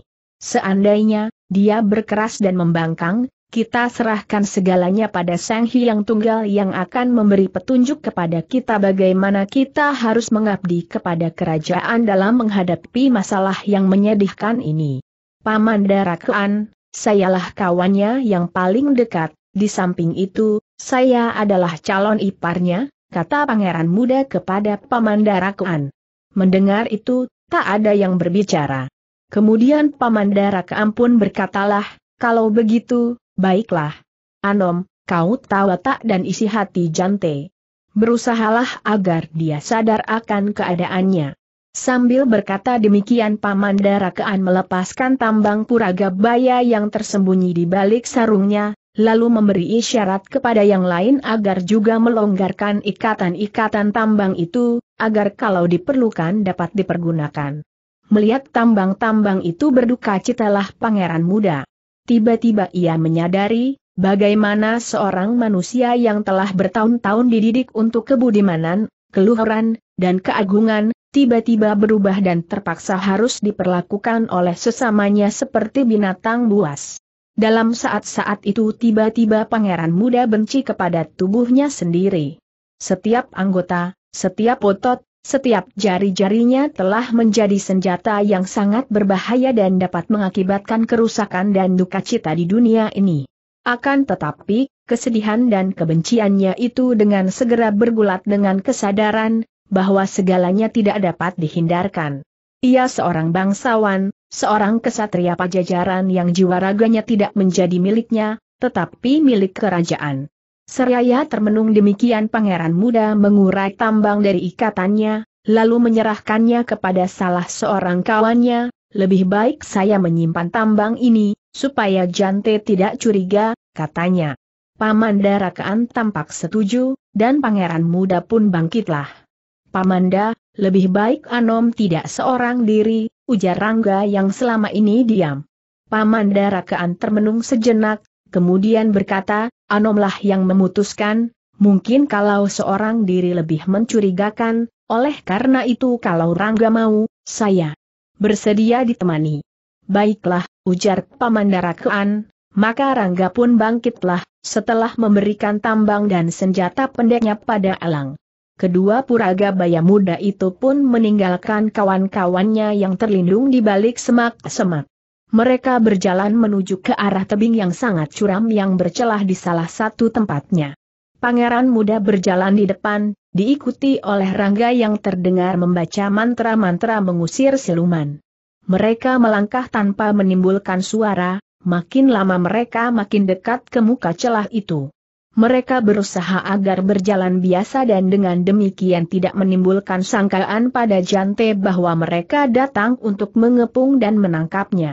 S1: Seandainya dia berkeras dan membangkang, kita serahkan segalanya pada Sang Hyang Tunggal yang akan memberi petunjuk kepada kita bagaimana kita harus mengabdi kepada kerajaan dalam menghadapi masalah yang menyedihkan ini. Paman Darakuan, sayalah kawannya yang paling dekat, di samping itu, saya adalah calon iparnya, kata pangeran muda kepada Paman Darakuan. Mendengar itu, tak ada yang berbicara. Kemudian Paman Dara Keampun berkatalah, kalau begitu, baiklah. Anom, kau tahu tak dan isi hati Jante. Berusahalah agar dia sadar akan keadaannya. Sambil berkata demikian Paman Darakaan melepaskan tambang puraga baya yang tersembunyi di balik sarungnya, lalu memberi isyarat kepada yang lain agar juga melonggarkan ikatan-ikatan tambang itu, agar kalau diperlukan dapat dipergunakan. Melihat tambang-tambang itu berduka citalah pangeran muda. Tiba-tiba ia menyadari, bagaimana seorang manusia yang telah bertahun-tahun dididik untuk kebudimanan, keluhuran, dan keagungan, tiba-tiba berubah dan terpaksa harus diperlakukan oleh sesamanya seperti binatang buas. Dalam saat-saat itu tiba-tiba pangeran muda benci kepada tubuhnya sendiri. Setiap anggota, setiap otot, setiap jari-jarinya telah menjadi senjata yang sangat berbahaya dan dapat mengakibatkan kerusakan dan duka cita di dunia ini. Akan tetapi, kesedihan dan kebenciannya itu dengan segera bergulat dengan kesadaran bahwa segalanya tidak dapat dihindarkan. Ia seorang bangsawan, seorang kesatria pajajaran yang jiwa raganya tidak menjadi miliknya, tetapi milik kerajaan. Seraya termenung demikian pangeran muda mengurai tambang dari ikatannya, lalu menyerahkannya kepada salah seorang kawannya, lebih baik saya menyimpan tambang ini, supaya Jante tidak curiga, katanya. Paman Darakaan tampak setuju, dan pangeran muda pun bangkitlah. Pamanda, lebih baik Anom tidak seorang diri, ujar Rangga yang selama ini diam. Pamanda termenung sejenak, kemudian berkata, Anomlah yang memutuskan, mungkin kalau seorang diri lebih mencurigakan, oleh karena itu kalau Rangga mau, saya bersedia ditemani. Baiklah, ujar Pamandarakaan, maka Rangga pun bangkitlah, setelah memberikan tambang dan senjata pendeknya pada Elang. Kedua puraga baya muda itu pun meninggalkan kawan-kawannya yang terlindung di balik semak-semak mereka berjalan menuju ke arah tebing yang sangat curam yang bercelah di salah satu tempatnya. Pangeran muda berjalan di depan, diikuti oleh Rangga yang terdengar membaca mantra-mantra mengusir siluman. Mereka melangkah tanpa menimbulkan suara, makin lama mereka makin dekat ke muka celah itu. Mereka berusaha agar berjalan biasa dan dengan demikian tidak menimbulkan sangkaan pada Jante bahwa mereka datang untuk mengepung dan menangkapnya.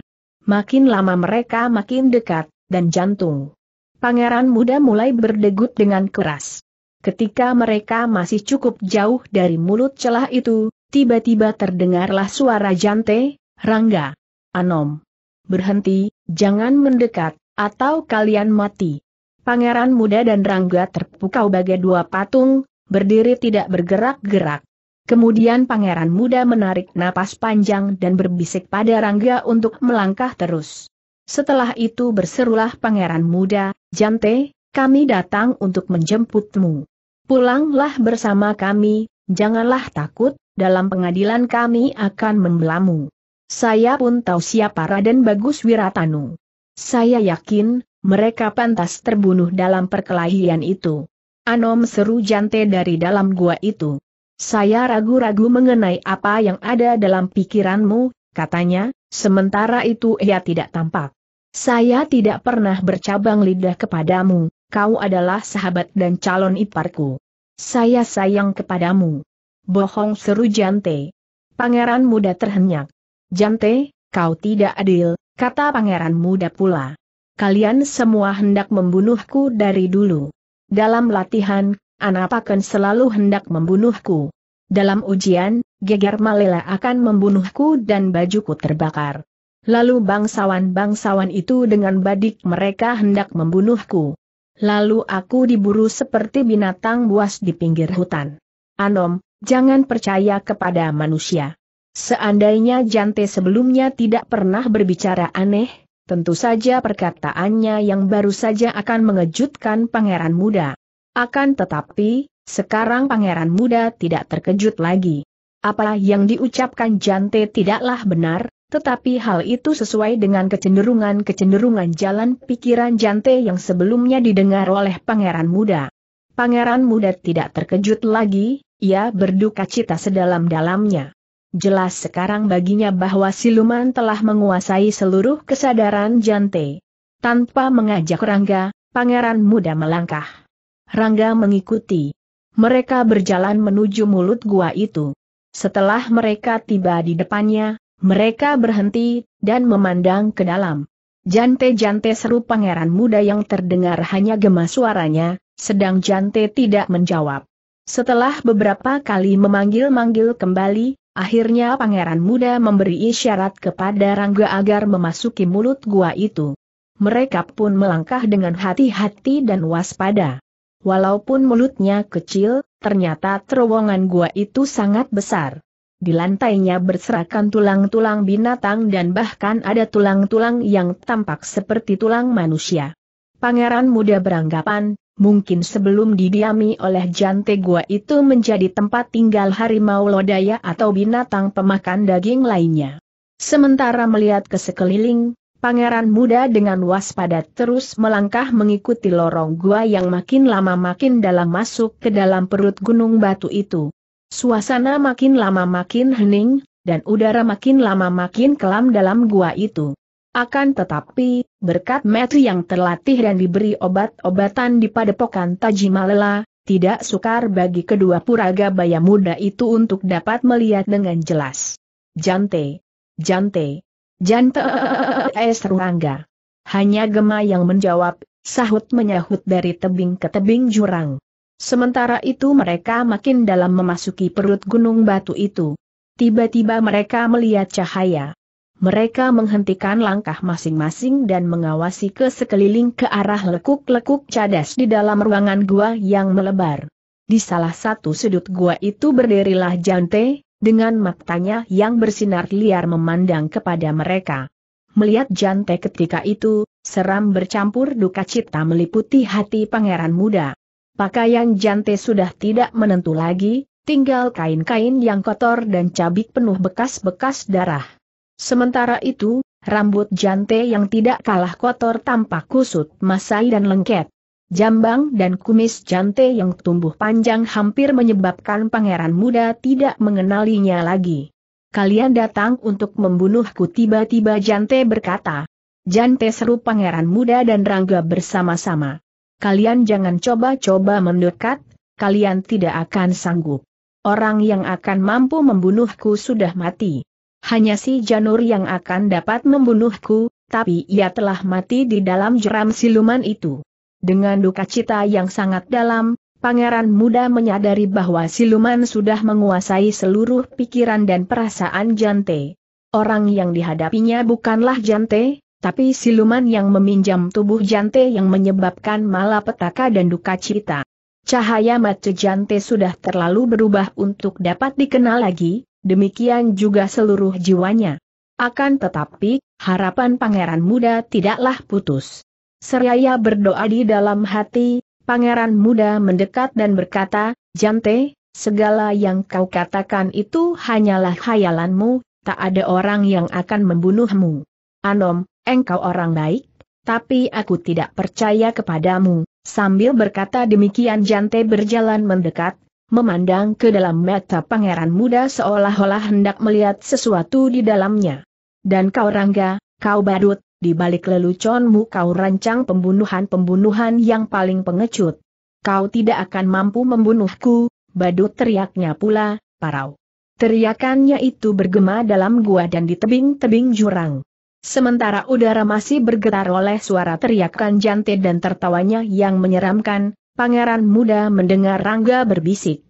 S1: Makin lama mereka makin dekat, dan jantung. Pangeran muda mulai berdegut dengan keras. Ketika mereka masih cukup jauh dari mulut celah itu, tiba-tiba terdengarlah suara jante, Rangga. Anom. Berhenti, jangan mendekat, atau kalian mati. Pangeran muda dan Rangga terpukau bagai dua patung, berdiri tidak bergerak-gerak. Kemudian pangeran muda menarik napas panjang dan berbisik pada Rangga untuk melangkah terus. Setelah itu berserulah pangeran muda, Jante, kami datang untuk menjemputmu. Pulanglah bersama kami, janganlah takut, dalam pengadilan kami akan membelamu. Saya pun tahu siapa Raden Bagus Wiratanu. Saya yakin, mereka pantas terbunuh dalam perkelahian itu. Anom seru Jante dari dalam gua itu. Saya ragu-ragu mengenai apa yang ada dalam pikiranmu, katanya, sementara itu ia tidak tampak. Saya tidak pernah bercabang lidah kepadamu, kau adalah sahabat dan calon iparku. Saya sayang kepadamu. Bohong seru Jante. Pangeran muda terhenyak. Jante, kau tidak adil, kata pangeran muda pula. Kalian semua hendak membunuhku dari dulu. Dalam latihan, Anak akan selalu hendak membunuhku. Dalam ujian, geger Malela akan membunuhku dan bajuku terbakar. Lalu bangsawan-bangsawan itu dengan badik mereka hendak membunuhku. Lalu aku diburu seperti binatang buas di pinggir hutan. Anom, jangan percaya kepada manusia. Seandainya Jante sebelumnya tidak pernah berbicara aneh, tentu saja perkataannya yang baru saja akan mengejutkan pangeran muda. Akan tetapi, sekarang pangeran muda tidak terkejut lagi. Apa yang diucapkan Jante tidaklah benar, tetapi hal itu sesuai dengan kecenderungan-kecenderungan jalan pikiran Jante yang sebelumnya didengar oleh pangeran muda. Pangeran muda tidak terkejut lagi, ia berduka cita sedalam-dalamnya. Jelas sekarang baginya bahwa siluman telah menguasai seluruh kesadaran Jante. Tanpa mengajak Rangga, pangeran muda melangkah Rangga mengikuti. Mereka berjalan menuju mulut gua itu. Setelah mereka tiba di depannya, mereka berhenti dan memandang ke dalam. Jante-jante seru pangeran muda yang terdengar hanya gemas suaranya, sedang jante tidak menjawab. Setelah beberapa kali memanggil-manggil kembali, akhirnya pangeran muda memberi isyarat kepada Rangga agar memasuki mulut gua itu. Mereka pun melangkah dengan hati-hati dan waspada. Walaupun mulutnya kecil, ternyata terowongan gua itu sangat besar. Di lantainya berserakan tulang-tulang binatang dan bahkan ada tulang-tulang yang tampak seperti tulang manusia. Pangeran muda beranggapan, mungkin sebelum didiami oleh jante gua itu menjadi tempat tinggal harimau lodaya atau binatang pemakan daging lainnya. Sementara melihat ke sekeliling, Pangeran muda dengan waspada terus melangkah mengikuti lorong gua yang makin lama makin dalam masuk ke dalam perut gunung batu itu. Suasana makin lama makin hening, dan udara makin lama makin kelam dalam gua itu. Akan tetapi, berkat metu yang terlatih dan diberi obat-obatan di padepokan Tajimalela, tidak sukar bagi kedua puraga baya muda itu untuk dapat melihat dengan jelas. Jante. Jante. Jante. Es Ruangga. Hanya Gema yang menjawab, sahut menyahut dari tebing ke tebing jurang. Sementara itu mereka makin dalam memasuki perut gunung batu itu. Tiba-tiba mereka melihat cahaya. Mereka menghentikan langkah masing-masing dan mengawasi ke sekeliling ke arah lekuk-lekuk cadas di dalam ruangan gua yang melebar. Di salah satu sudut gua itu berdirilah Jante, dengan matanya yang bersinar liar memandang kepada mereka. Melihat Jante ketika itu, seram bercampur duka cita meliputi hati pangeran muda. Pakaian Jante sudah tidak menentu lagi, tinggal kain-kain yang kotor dan cabik penuh bekas-bekas darah. Sementara itu, rambut Jante yang tidak kalah kotor tampak kusut, masai dan lengket. Jambang dan kumis jante yang tumbuh panjang hampir menyebabkan pangeran muda tidak mengenalinya lagi kalian datang untuk membunuhku tiba-tiba Jante berkata. Jante seru pangeran muda dan Rangga bersama-sama. Kalian jangan coba-coba mendekat, kalian tidak akan sanggup. Orang yang akan mampu membunuhku sudah mati. Hanya si Janur yang akan dapat membunuhku, tapi ia telah mati di dalam jeram siluman itu. Dengan duka cita yang sangat dalam, Pangeran muda menyadari bahwa siluman sudah menguasai seluruh pikiran dan perasaan Jante. Orang yang dihadapinya bukanlah Jante, tapi siluman yang meminjam tubuh Jante yang menyebabkan malapetaka dan duka cita. Cahaya mata Jante sudah terlalu berubah untuk dapat dikenal lagi, demikian juga seluruh jiwanya. Akan tetapi, harapan pangeran muda tidaklah putus. Seraya berdoa di dalam hati, Pangeran muda mendekat dan berkata, Jante, segala yang kau katakan itu hanyalah khayalanmu, tak ada orang yang akan membunuhmu. Anom, engkau orang baik, tapi aku tidak percaya kepadamu. Sambil berkata demikian Jante berjalan mendekat, memandang ke dalam mata pangeran muda seolah-olah hendak melihat sesuatu di dalamnya. Dan kau Rangga, kau Badut, di balik leluconmu kau rancang pembunuhan-pembunuhan yang paling pengecut. Kau tidak akan mampu membunuhku, badut teriaknya pula, parau. Teriakannya itu bergema dalam gua dan di tebing-tebing jurang. Sementara udara masih bergetar oleh suara teriakan jante dan tertawanya yang menyeramkan, pangeran muda mendengar Rangga berbisik.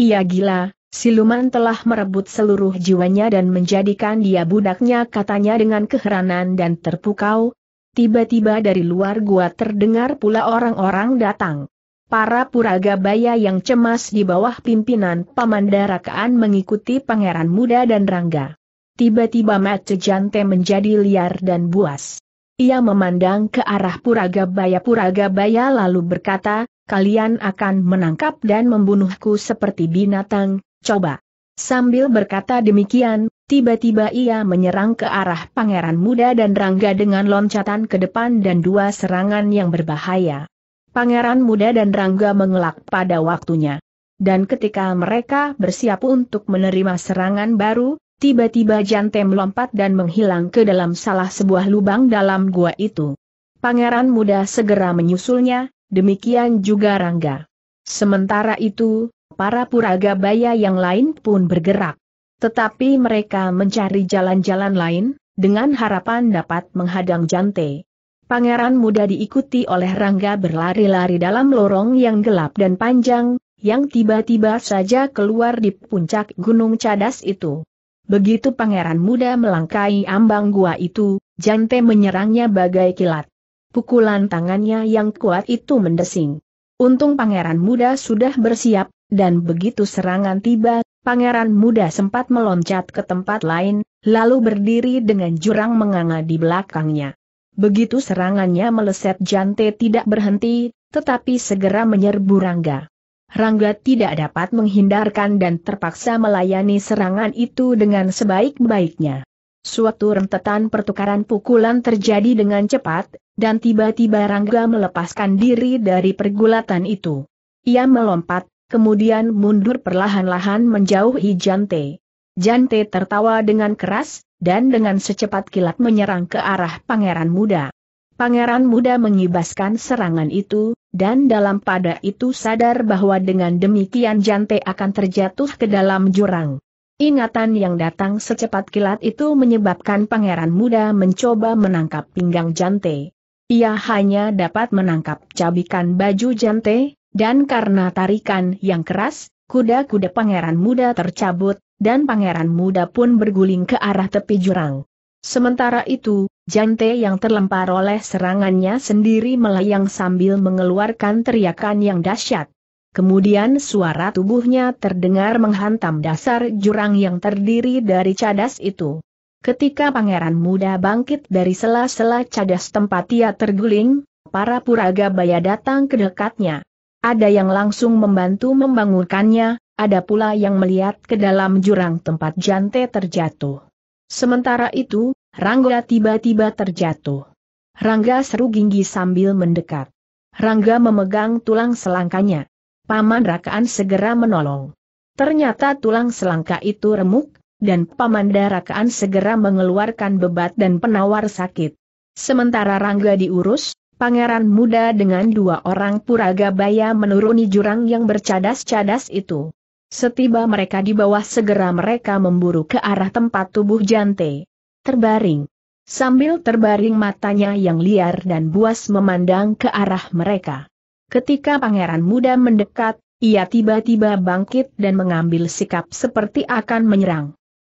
S1: Ia gila, Siluman telah merebut seluruh jiwanya dan menjadikan dia budaknya katanya dengan keheranan dan terpukau. Tiba-tiba dari luar gua terdengar pula orang-orang datang. Para puraga baya yang cemas di bawah pimpinan Pamandarakaan mengikuti pangeran muda dan Rangga. Tiba-tiba mata Jante menjadi liar dan buas. Ia memandang ke arah puraga baya. Puraga baya lalu berkata, kalian akan menangkap dan membunuhku seperti binatang, coba. Sambil berkata demikian, tiba-tiba ia menyerang ke arah pangeran muda dan Rangga dengan loncatan ke depan dan dua serangan yang berbahaya. Pangeran muda dan Rangga mengelak pada waktunya. Dan ketika mereka bersiap untuk menerima serangan baru, tiba-tiba jantem melompat dan menghilang ke dalam salah sebuah lubang dalam gua itu. Pangeran muda segera menyusulnya, demikian juga Rangga. Sementara itu, para puraga baya yang lain pun bergerak. Tetapi mereka mencari jalan-jalan lain, dengan harapan dapat menghadang Jante. Pangeran muda diikuti oleh Rangga berlari-lari dalam lorong yang gelap dan panjang, yang tiba-tiba saja keluar di puncak gunung cadas itu. Begitu pangeran muda melangkai ambang gua itu, Jante menyerangnya bagai kilat. Pukulan tangannya yang kuat itu mendesing. Untung pangeran muda sudah bersiap, dan begitu serangan tiba, pangeran muda sempat meloncat ke tempat lain, lalu berdiri dengan jurang menganga di belakangnya. Begitu serangannya meleset Jante tidak berhenti, tetapi segera menyerbu Rangga. Rangga tidak dapat menghindarkan dan terpaksa melayani serangan itu dengan sebaik-baiknya. Suatu rentetan pertukaran pukulan terjadi dengan cepat, dan tiba-tiba Rangga melepaskan diri dari pergulatan itu. Ia melompat, kemudian mundur perlahan-lahan menjauhi Jante. Jante tertawa dengan keras, dan dengan secepat kilat menyerang ke arah pangeran muda. Pangeran muda mengibaskan serangan itu, dan dalam pada itu sadar bahwa dengan demikian Jante akan terjatuh ke dalam jurang. Ingatan yang datang secepat kilat itu menyebabkan pangeran muda mencoba menangkap pinggang Jante. Ia hanya dapat menangkap cabikan baju Jante, dan karena tarikan yang keras, kuda-kuda pangeran muda tercabut, dan pangeran muda pun berguling ke arah tepi jurang. Sementara itu, Jante yang terlempar oleh serangannya sendiri melayang sambil mengeluarkan teriakan yang dahsyat. Kemudian suara tubuhnya terdengar menghantam dasar jurang yang terdiri dari cadas itu. Ketika pangeran muda bangkit dari sela-sela cadas tempat ia terguling, para puraga baya datang ke dekatnya. Ada yang langsung membantu membangunkannya, ada pula yang melihat ke dalam jurang tempat Jante terjatuh. Sementara itu, Rangga tiba-tiba terjatuh. Rangga seru ginggi sambil mendekat. Rangga memegang tulang selangkanya. Paman Rakaan segera menolong. Ternyata tulang selangka itu remuk, dan Paman Rakaan segera mengeluarkan bebat dan penawar sakit. Sementara Rangga diurus, pangeran muda dengan dua orang puraga baya menuruni jurang yang bercadas-cadas itu. Setiba mereka di bawah segera mereka memburu ke arah tempat tubuh jante. Terbaring. Sambil terbaring matanya yang liar dan buas memandang ke arah mereka. Ketika pangeran muda mendekat, ia tiba-tiba bangkit dan mengambil sikap seperti akan menyerang.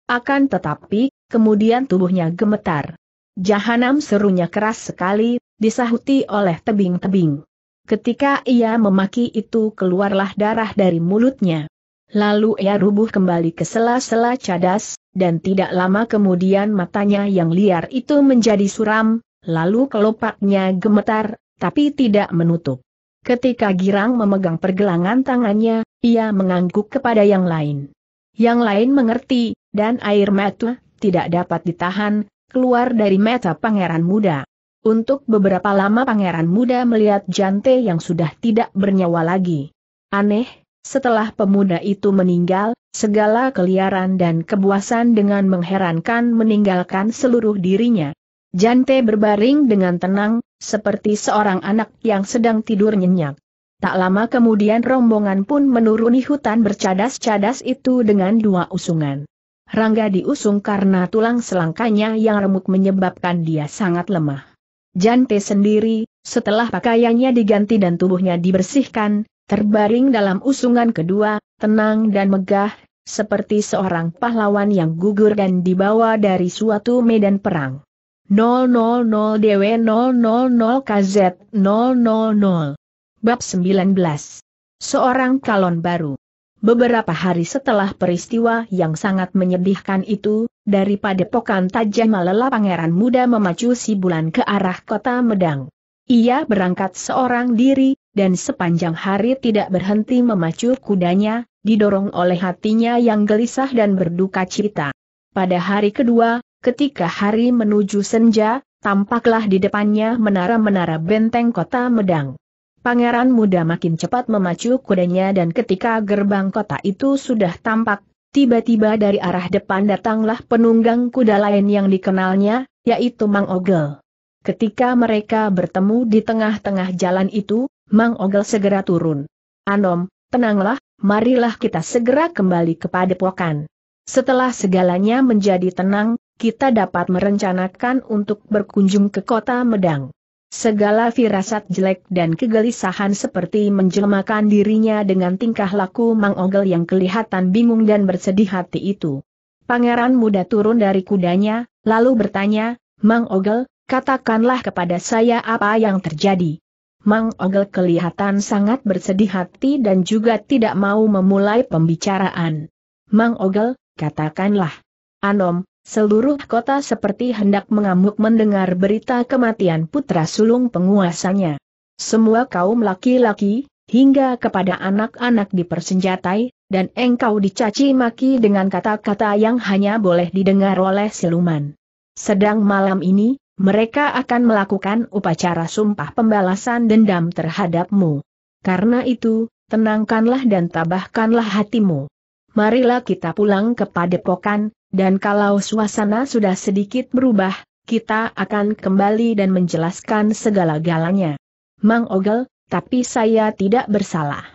S1: Akan tetapi, kemudian tubuhnya gemetar. Jahanam serunya keras sekali, disahuti oleh tebing-tebing. Ketika ia memaki itu keluarlah darah dari mulutnya. Lalu ia rubuh kembali ke sela-sela cadas, dan tidak lama kemudian matanya yang liar itu menjadi suram, lalu kelopaknya gemetar, tapi tidak menutup. Ketika Girang memegang pergelangan tangannya, ia mengangguk kepada yang lain. Yang lain mengerti, dan air mata tidak dapat ditahan, keluar dari mata pangeran muda. Untuk beberapa lama pangeran muda melihat jante yang sudah tidak bernyawa lagi. Aneh, setelah pemuda itu meninggal, segala keliaran dan kebuasan dengan mengherankan meninggalkan seluruh dirinya. Jante berbaring dengan tenang, seperti seorang anak yang sedang tidur nyenyak. Tak lama kemudian rombongan pun menuruni hutan bercadas-cadas itu dengan dua usungan. Rangga diusung karena tulang selangkanya yang remuk menyebabkan dia sangat lemah. Jante sendiri, setelah pakaiannya diganti dan tubuhnya dibersihkan, terbaring dalam usungan kedua, tenang dan megah, seperti seorang pahlawan yang gugur dan dibawa dari suatu medan perang. 000 DW 000 KZ 000 Bab 19 Seorang kalon baru Beberapa hari setelah peristiwa yang sangat menyedihkan itu, dari tajam Tajamala pangeran muda memacu si bulan ke arah kota Medang. Ia berangkat seorang diri, dan sepanjang hari tidak berhenti memacu kudanya, didorong oleh hatinya yang gelisah dan berduka cita. Pada hari kedua, ketika hari menuju senja, tampaklah di depannya menara-menara benteng kota Medang. Pangeran muda makin cepat memacu kudanya dan ketika gerbang kota itu sudah tampak, tiba-tiba dari arah depan datanglah penunggang kuda lain yang dikenalnya, yaitu Mang Ogel. Ketika mereka bertemu di tengah-tengah jalan itu, Mang Ogel segera turun. Anom, tenanglah, marilah kita segera kembali kepada pokan. Setelah segalanya menjadi tenang, kita dapat merencanakan untuk berkunjung ke kota Medang. Segala firasat jelek dan kegelisahan seperti menjelmakan dirinya dengan tingkah laku Mang Ogel yang kelihatan bingung dan bersedih hati itu. Pangeran muda turun dari kudanya, lalu bertanya, Mang Ogel, katakanlah kepada saya apa yang terjadi. Mang Ogel kelihatan sangat bersedih hati dan juga tidak mau memulai pembicaraan. Mang Ogel, katakanlah. Anom, Seluruh kota seperti hendak mengamuk mendengar berita kematian putra sulung penguasanya. Semua kaum laki-laki, hingga kepada anak-anak dipersenjatai, dan engkau dicaci maki dengan kata-kata yang hanya boleh didengar oleh siluman. Sedang malam ini, mereka akan melakukan upacara sumpah pembalasan dendam terhadapmu. Karena itu, tenangkanlah dan tabahkanlah hatimu. Marilah kita pulang ke padepokan, dan kalau suasana sudah sedikit berubah, kita akan kembali dan menjelaskan segala-galanya. Mang Ogel, tapi saya tidak bersalah.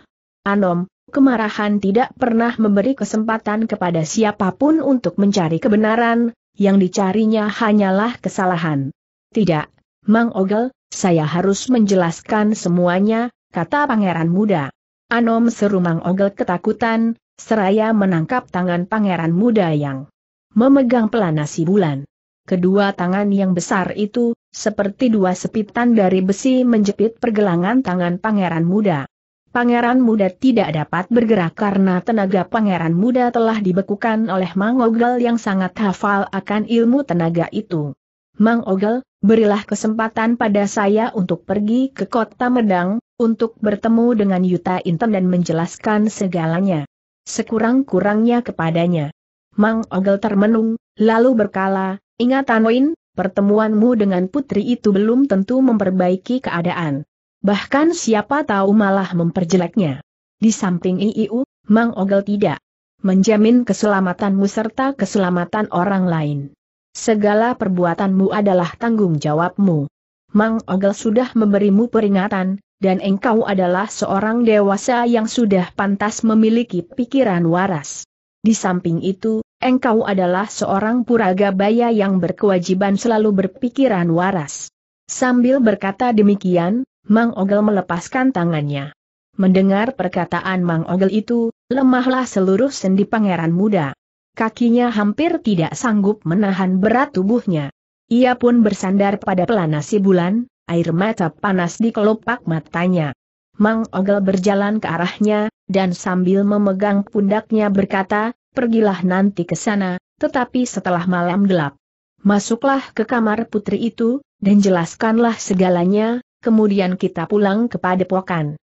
S1: Anom, kemarahan tidak pernah memberi kesempatan kepada siapapun untuk mencari kebenaran, yang dicarinya hanyalah kesalahan. Tidak, Mang Ogel, saya harus menjelaskan semuanya, kata pangeran muda. Anom seru Mang Ogel ketakutan, seraya menangkap tangan pangeran muda yang memegang pelana si bulan. Kedua tangan yang besar itu, seperti dua sepitan dari besi menjepit pergelangan tangan pangeran muda. Pangeran muda tidak dapat bergerak karena tenaga pangeran muda telah dibekukan oleh Mang Ogel yang sangat hafal akan ilmu tenaga itu. Mang Ogel, berilah kesempatan pada saya untuk pergi ke kota Medang, untuk bertemu dengan Yuta Inten dan menjelaskan segalanya. Sekurang-kurangnya kepadanya. Mang Ogel termenung, lalu berkala, ingatan Win, pertemuanmu dengan putri itu belum tentu memperbaiki keadaan. Bahkan siapa tahu malah memperjeleknya. Di samping IIU, Mang Ogel tidak menjamin keselamatanmu serta keselamatan orang lain. Segala perbuatanmu adalah tanggung jawabmu. Mang Ogel sudah memberimu peringatan, dan engkau adalah seorang dewasa yang sudah pantas memiliki pikiran waras. Di samping itu, Engkau adalah seorang puraga baya yang berkewajiban selalu berpikiran waras. Sambil berkata demikian, Mang Ogel melepaskan tangannya. Mendengar perkataan Mang Ogel itu, lemahlah seluruh sendi pangeran muda. Kakinya hampir tidak sanggup menahan berat tubuhnya. Ia pun bersandar pada pelana si bulan, air mata panas di kelopak matanya. Mang Ogel berjalan ke arahnya, dan sambil memegang pundaknya berkata, pergilah nanti ke sana, tetapi setelah malam gelap. Masuklah ke kamar putri itu, dan jelaskanlah segalanya, kemudian kita pulang kepada pokan.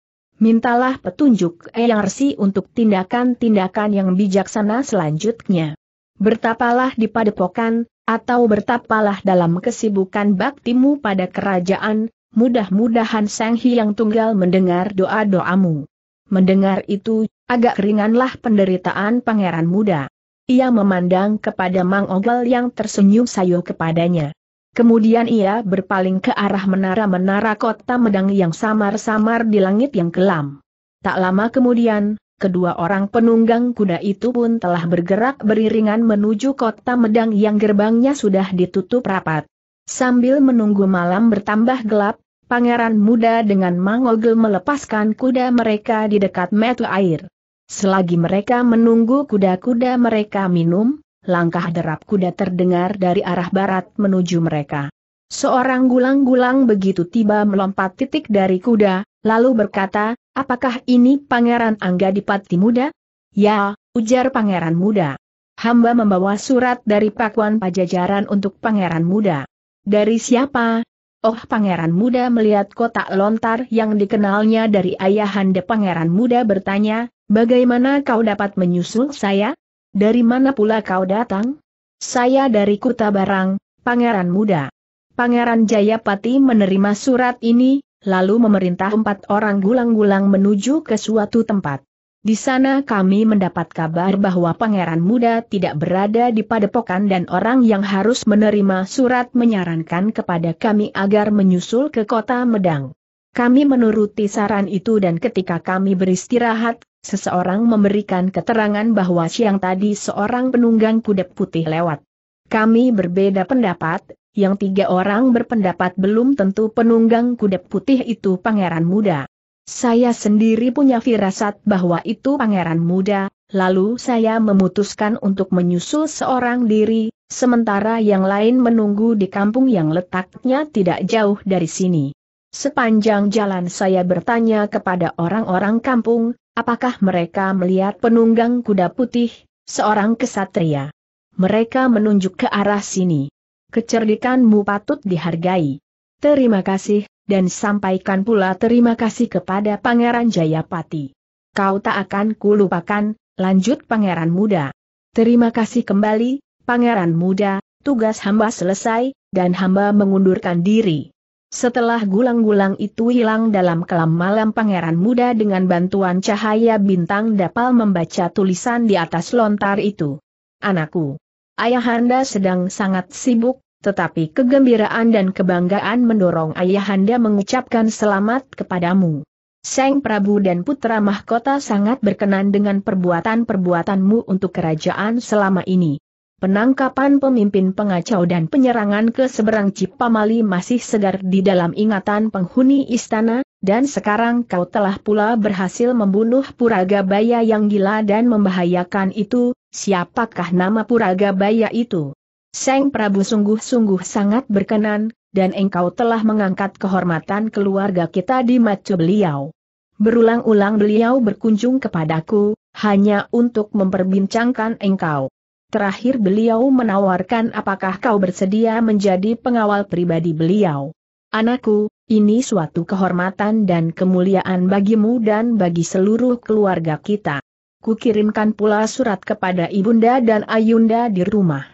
S1: Mintalah petunjuk Eyang Resi untuk tindakan-tindakan yang bijaksana selanjutnya. Bertapalah di padepokan, atau bertapalah dalam kesibukan baktimu pada kerajaan, mudah-mudahan Sang Hyang Tunggal mendengar doa-doamu. Mendengar itu, agak ringanlah penderitaan pangeran muda. Ia memandang kepada Mang Ogel yang tersenyum sayu kepadanya. Kemudian ia berpaling ke arah menara-menara kota Medang yang samar-samar di langit yang kelam. Tak lama kemudian, kedua orang penunggang kuda itu pun telah bergerak beriringan menuju kota Medang yang gerbangnya sudah ditutup rapat. Sambil menunggu malam bertambah gelap, pangeran muda dengan Mangogel melepaskan kuda mereka di dekat metu air. Selagi mereka menunggu kuda-kuda mereka minum, langkah derap kuda terdengar dari arah barat menuju mereka. Seorang gulang-gulang begitu tiba melompat titik dari kuda, lalu berkata, apakah ini Pangeran Angga Dipati Muda? Ya, ujar Pangeran Muda. Hamba membawa surat dari Pakuan Pajajaran untuk Pangeran Muda. Dari siapa, Oh pangeran muda melihat kotak lontar yang dikenalnya dari ayahanda pangeran muda bertanya, bagaimana kau dapat menyusul saya? Dari mana pula kau datang? Saya dari Kuta Barang, pangeran muda. Pangeran Jayapati menerima surat ini, lalu memerintah empat orang gulang-gulang menuju ke suatu tempat. Di sana kami mendapat kabar bahwa pangeran muda tidak berada di padepokan dan orang yang harus menerima surat menyarankan kepada kami agar menyusul ke kota Medang. Kami menuruti saran itu dan ketika kami beristirahat, seseorang memberikan keterangan bahwa siang tadi seorang penunggang kuda putih lewat. Kami berbeda pendapat, yang tiga orang berpendapat belum tentu penunggang kuda putih itu pangeran muda. Saya sendiri punya firasat bahwa itu pangeran muda, lalu saya memutuskan untuk menyusul seorang diri, sementara yang lain menunggu di kampung yang letaknya tidak jauh dari sini. Sepanjang jalan saya bertanya kepada orang-orang kampung, apakah mereka melihat penunggang kuda putih, seorang kesatria. Mereka menunjuk ke arah sini. Kecerdikanmu patut dihargai. Terima kasih, dan sampaikan pula terima kasih kepada Pangeran Jayapati. Kau tak akan kulupakan, lanjut Pangeran Muda. Terima kasih kembali, Pangeran Muda, tugas hamba selesai, dan hamba mengundurkan diri. Setelah gulang-gulang itu hilang dalam kelam malam pangeran muda dengan bantuan cahaya bintang dapat membaca tulisan di atas lontar itu. Anakku, ayahanda sedang sangat sibuk, tetapi kegembiraan dan kebanggaan mendorong ayahanda mengucapkan selamat kepadamu. Seng Prabu dan Putra Mahkota sangat berkenan dengan perbuatan-perbuatanmu untuk kerajaan selama ini. Penangkapan pemimpin pengacau dan penyerangan ke seberang Cipamali masih segar di dalam ingatan penghuni istana, dan sekarang kau telah pula berhasil membunuh Puraga Baya yang gila dan membahayakan itu, siapakah nama Puraga Baya itu? Seng Prabu sungguh-sungguh sangat berkenan, dan engkau telah mengangkat kehormatan keluarga kita di macu beliau. Berulang-ulang beliau berkunjung kepadaku, hanya untuk memperbincangkan engkau. Terakhir beliau menawarkan apakah kau bersedia menjadi pengawal pribadi beliau. Anakku, ini suatu kehormatan dan kemuliaan bagimu dan bagi seluruh keluarga kita. Kukirimkan pula surat kepada ibunda dan ayunda di rumah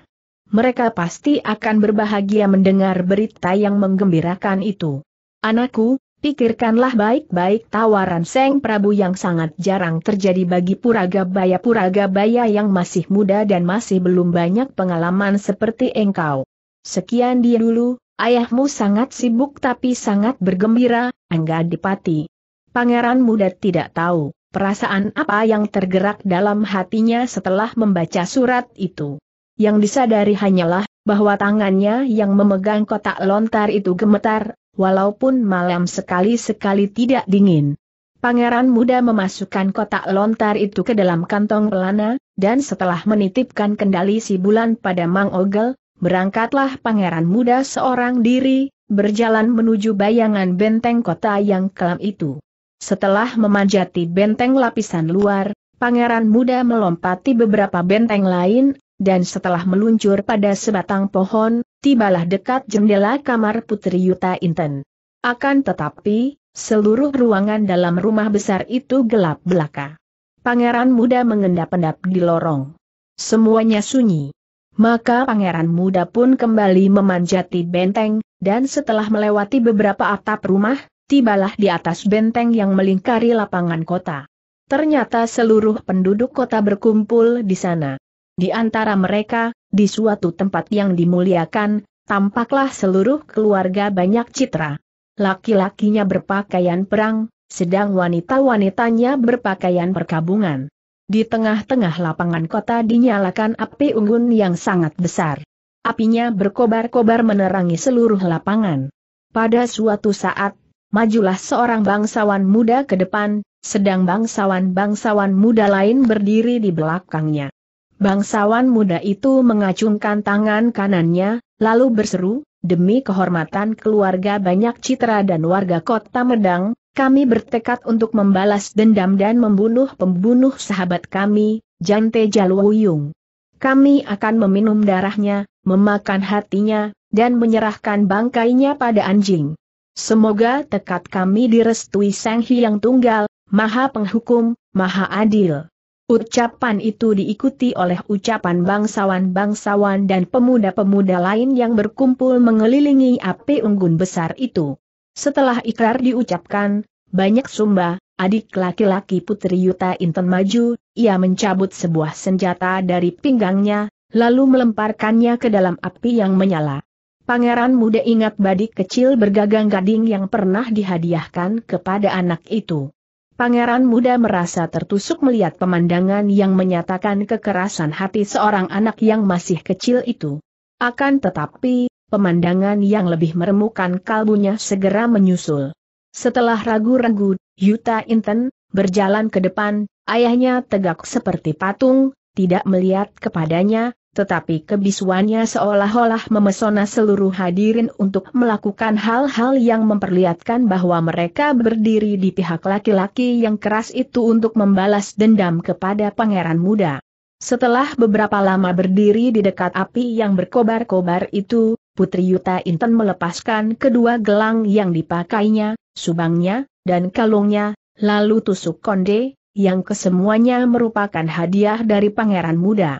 S1: mereka pasti akan berbahagia mendengar berita yang menggembirakan itu. Anakku, pikirkanlah baik-baik tawaran Seng Prabu yang sangat jarang terjadi bagi puraga Baya-Puraga bayah yang masih muda dan masih belum banyak pengalaman seperti engkau. Sekian dia dulu, ayahmu sangat sibuk tapi sangat bergembira, Angga Dipati. Pangeran muda tidak tahu perasaan apa yang tergerak dalam hatinya setelah membaca surat itu. Yang disadari hanyalah bahwa tangannya yang memegang kotak lontar itu gemetar, walaupun malam sekali-sekali tidak dingin. Pangeran muda memasukkan kotak lontar itu ke dalam kantong pelana, dan setelah menitipkan kendali si bulan pada Mang Ogel, berangkatlah pangeran muda seorang diri, berjalan menuju bayangan benteng kota yang kelam itu. Setelah memanjati benteng lapisan luar, pangeran muda melompati beberapa benteng lain, dan setelah meluncur pada sebatang pohon, tibalah dekat jendela kamar Putri Yuta Inten. Akan tetapi, seluruh ruangan dalam rumah besar itu gelap belaka. Pangeran muda mengendap-endap di lorong. Semuanya sunyi. Maka pangeran muda pun kembali memanjati benteng, dan setelah melewati beberapa atap rumah, tibalah di atas benteng yang melingkari lapangan kota. Ternyata seluruh penduduk kota berkumpul di sana. Di antara mereka, di suatu tempat yang dimuliakan, tampaklah seluruh keluarga banyak citra. Laki-lakinya berpakaian perang, sedang wanita-wanitanya berpakaian perkabungan. Di tengah-tengah lapangan kota dinyalakan api unggun yang sangat besar. Apinya berkobar-kobar menerangi seluruh lapangan. Pada suatu saat, majulah seorang bangsawan muda ke depan, sedang bangsawan-bangsawan muda lain berdiri di belakangnya. Bangsawan muda itu mengacungkan tangan kanannya, lalu berseru, demi kehormatan keluarga banyak citra dan warga kota Medang, kami bertekad untuk membalas dendam dan membunuh pembunuh sahabat kami, Jante Jalwuyung. Kami akan meminum darahnya, memakan hatinya, dan menyerahkan bangkainya pada anjing. Semoga tekad kami direstui Sang Hyang Tunggal, Maha Penghukum, Maha Adil. Ucapan itu diikuti oleh ucapan bangsawan-bangsawan dan pemuda-pemuda lain yang berkumpul mengelilingi api unggun besar itu. Setelah ikrar diucapkan, banyak sumba, adik laki-laki Putri Yuta Inten maju, ia mencabut sebuah senjata dari pinggangnya, lalu melemparkannya ke dalam api yang menyala. Pangeran muda ingat badik kecil bergagang gading yang pernah dihadiahkan kepada anak itu. Pangeran muda merasa tertusuk melihat pemandangan yang menyatakan kekerasan hati seorang anak yang masih kecil itu. Akan tetapi, pemandangan yang lebih meremukan kalbunya segera menyusul. Setelah ragu-ragu, Yuta Inten, berjalan ke depan, ayahnya tegak seperti patung, tidak melihat kepadanya, tetapi kebisuannya seolah-olah memesona seluruh hadirin untuk melakukan hal-hal yang memperlihatkan bahwa mereka berdiri di pihak laki-laki yang keras itu untuk membalas dendam kepada pangeran muda. Setelah beberapa lama berdiri di dekat api yang berkobar-kobar itu, Putri Yuta Inten melepaskan kedua gelang yang dipakainya, subangnya, dan kalungnya, lalu tusuk konde, yang kesemuanya merupakan hadiah dari pangeran muda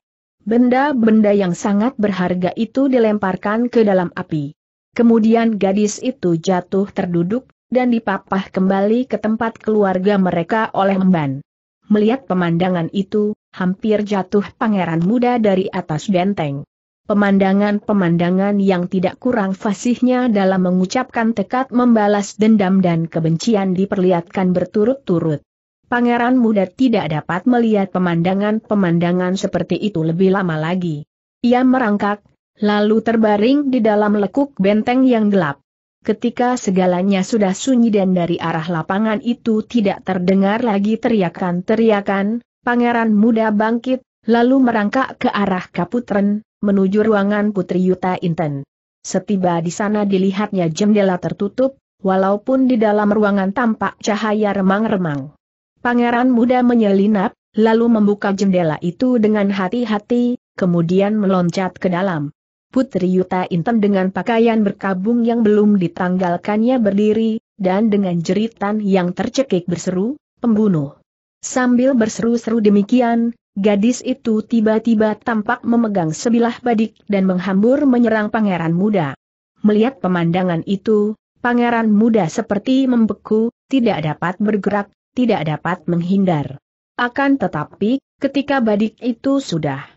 S1: benda-benda yang sangat berharga itu dilemparkan ke dalam api. Kemudian gadis itu jatuh terduduk, dan dipapah kembali ke tempat keluarga mereka oleh Mban. Melihat pemandangan itu, hampir jatuh pangeran muda dari atas benteng. Pemandangan-pemandangan yang tidak kurang fasihnya dalam mengucapkan tekad membalas dendam dan kebencian diperlihatkan berturut-turut pangeran muda tidak dapat melihat pemandangan-pemandangan seperti itu lebih lama lagi. Ia merangkak, lalu terbaring di dalam lekuk benteng yang gelap. Ketika segalanya sudah sunyi dan dari arah lapangan itu tidak terdengar lagi teriakan-teriakan, pangeran muda bangkit, lalu merangkak ke arah Kaputren, menuju ruangan Putri Yuta Inten. Setiba di sana dilihatnya jendela tertutup, walaupun di dalam ruangan tampak cahaya remang-remang. Pangeran muda menyelinap, lalu membuka jendela itu dengan hati-hati, kemudian meloncat ke dalam. Putri Yuta Inten dengan pakaian berkabung yang belum ditanggalkannya berdiri, dan dengan jeritan yang tercekik berseru, pembunuh. Sambil berseru-seru demikian, gadis itu tiba-tiba tampak memegang sebilah badik dan menghambur menyerang pangeran muda. Melihat pemandangan itu, pangeran muda seperti membeku, tidak dapat bergerak, tidak dapat menghindar. Akan tetapi, ketika badik itu sudah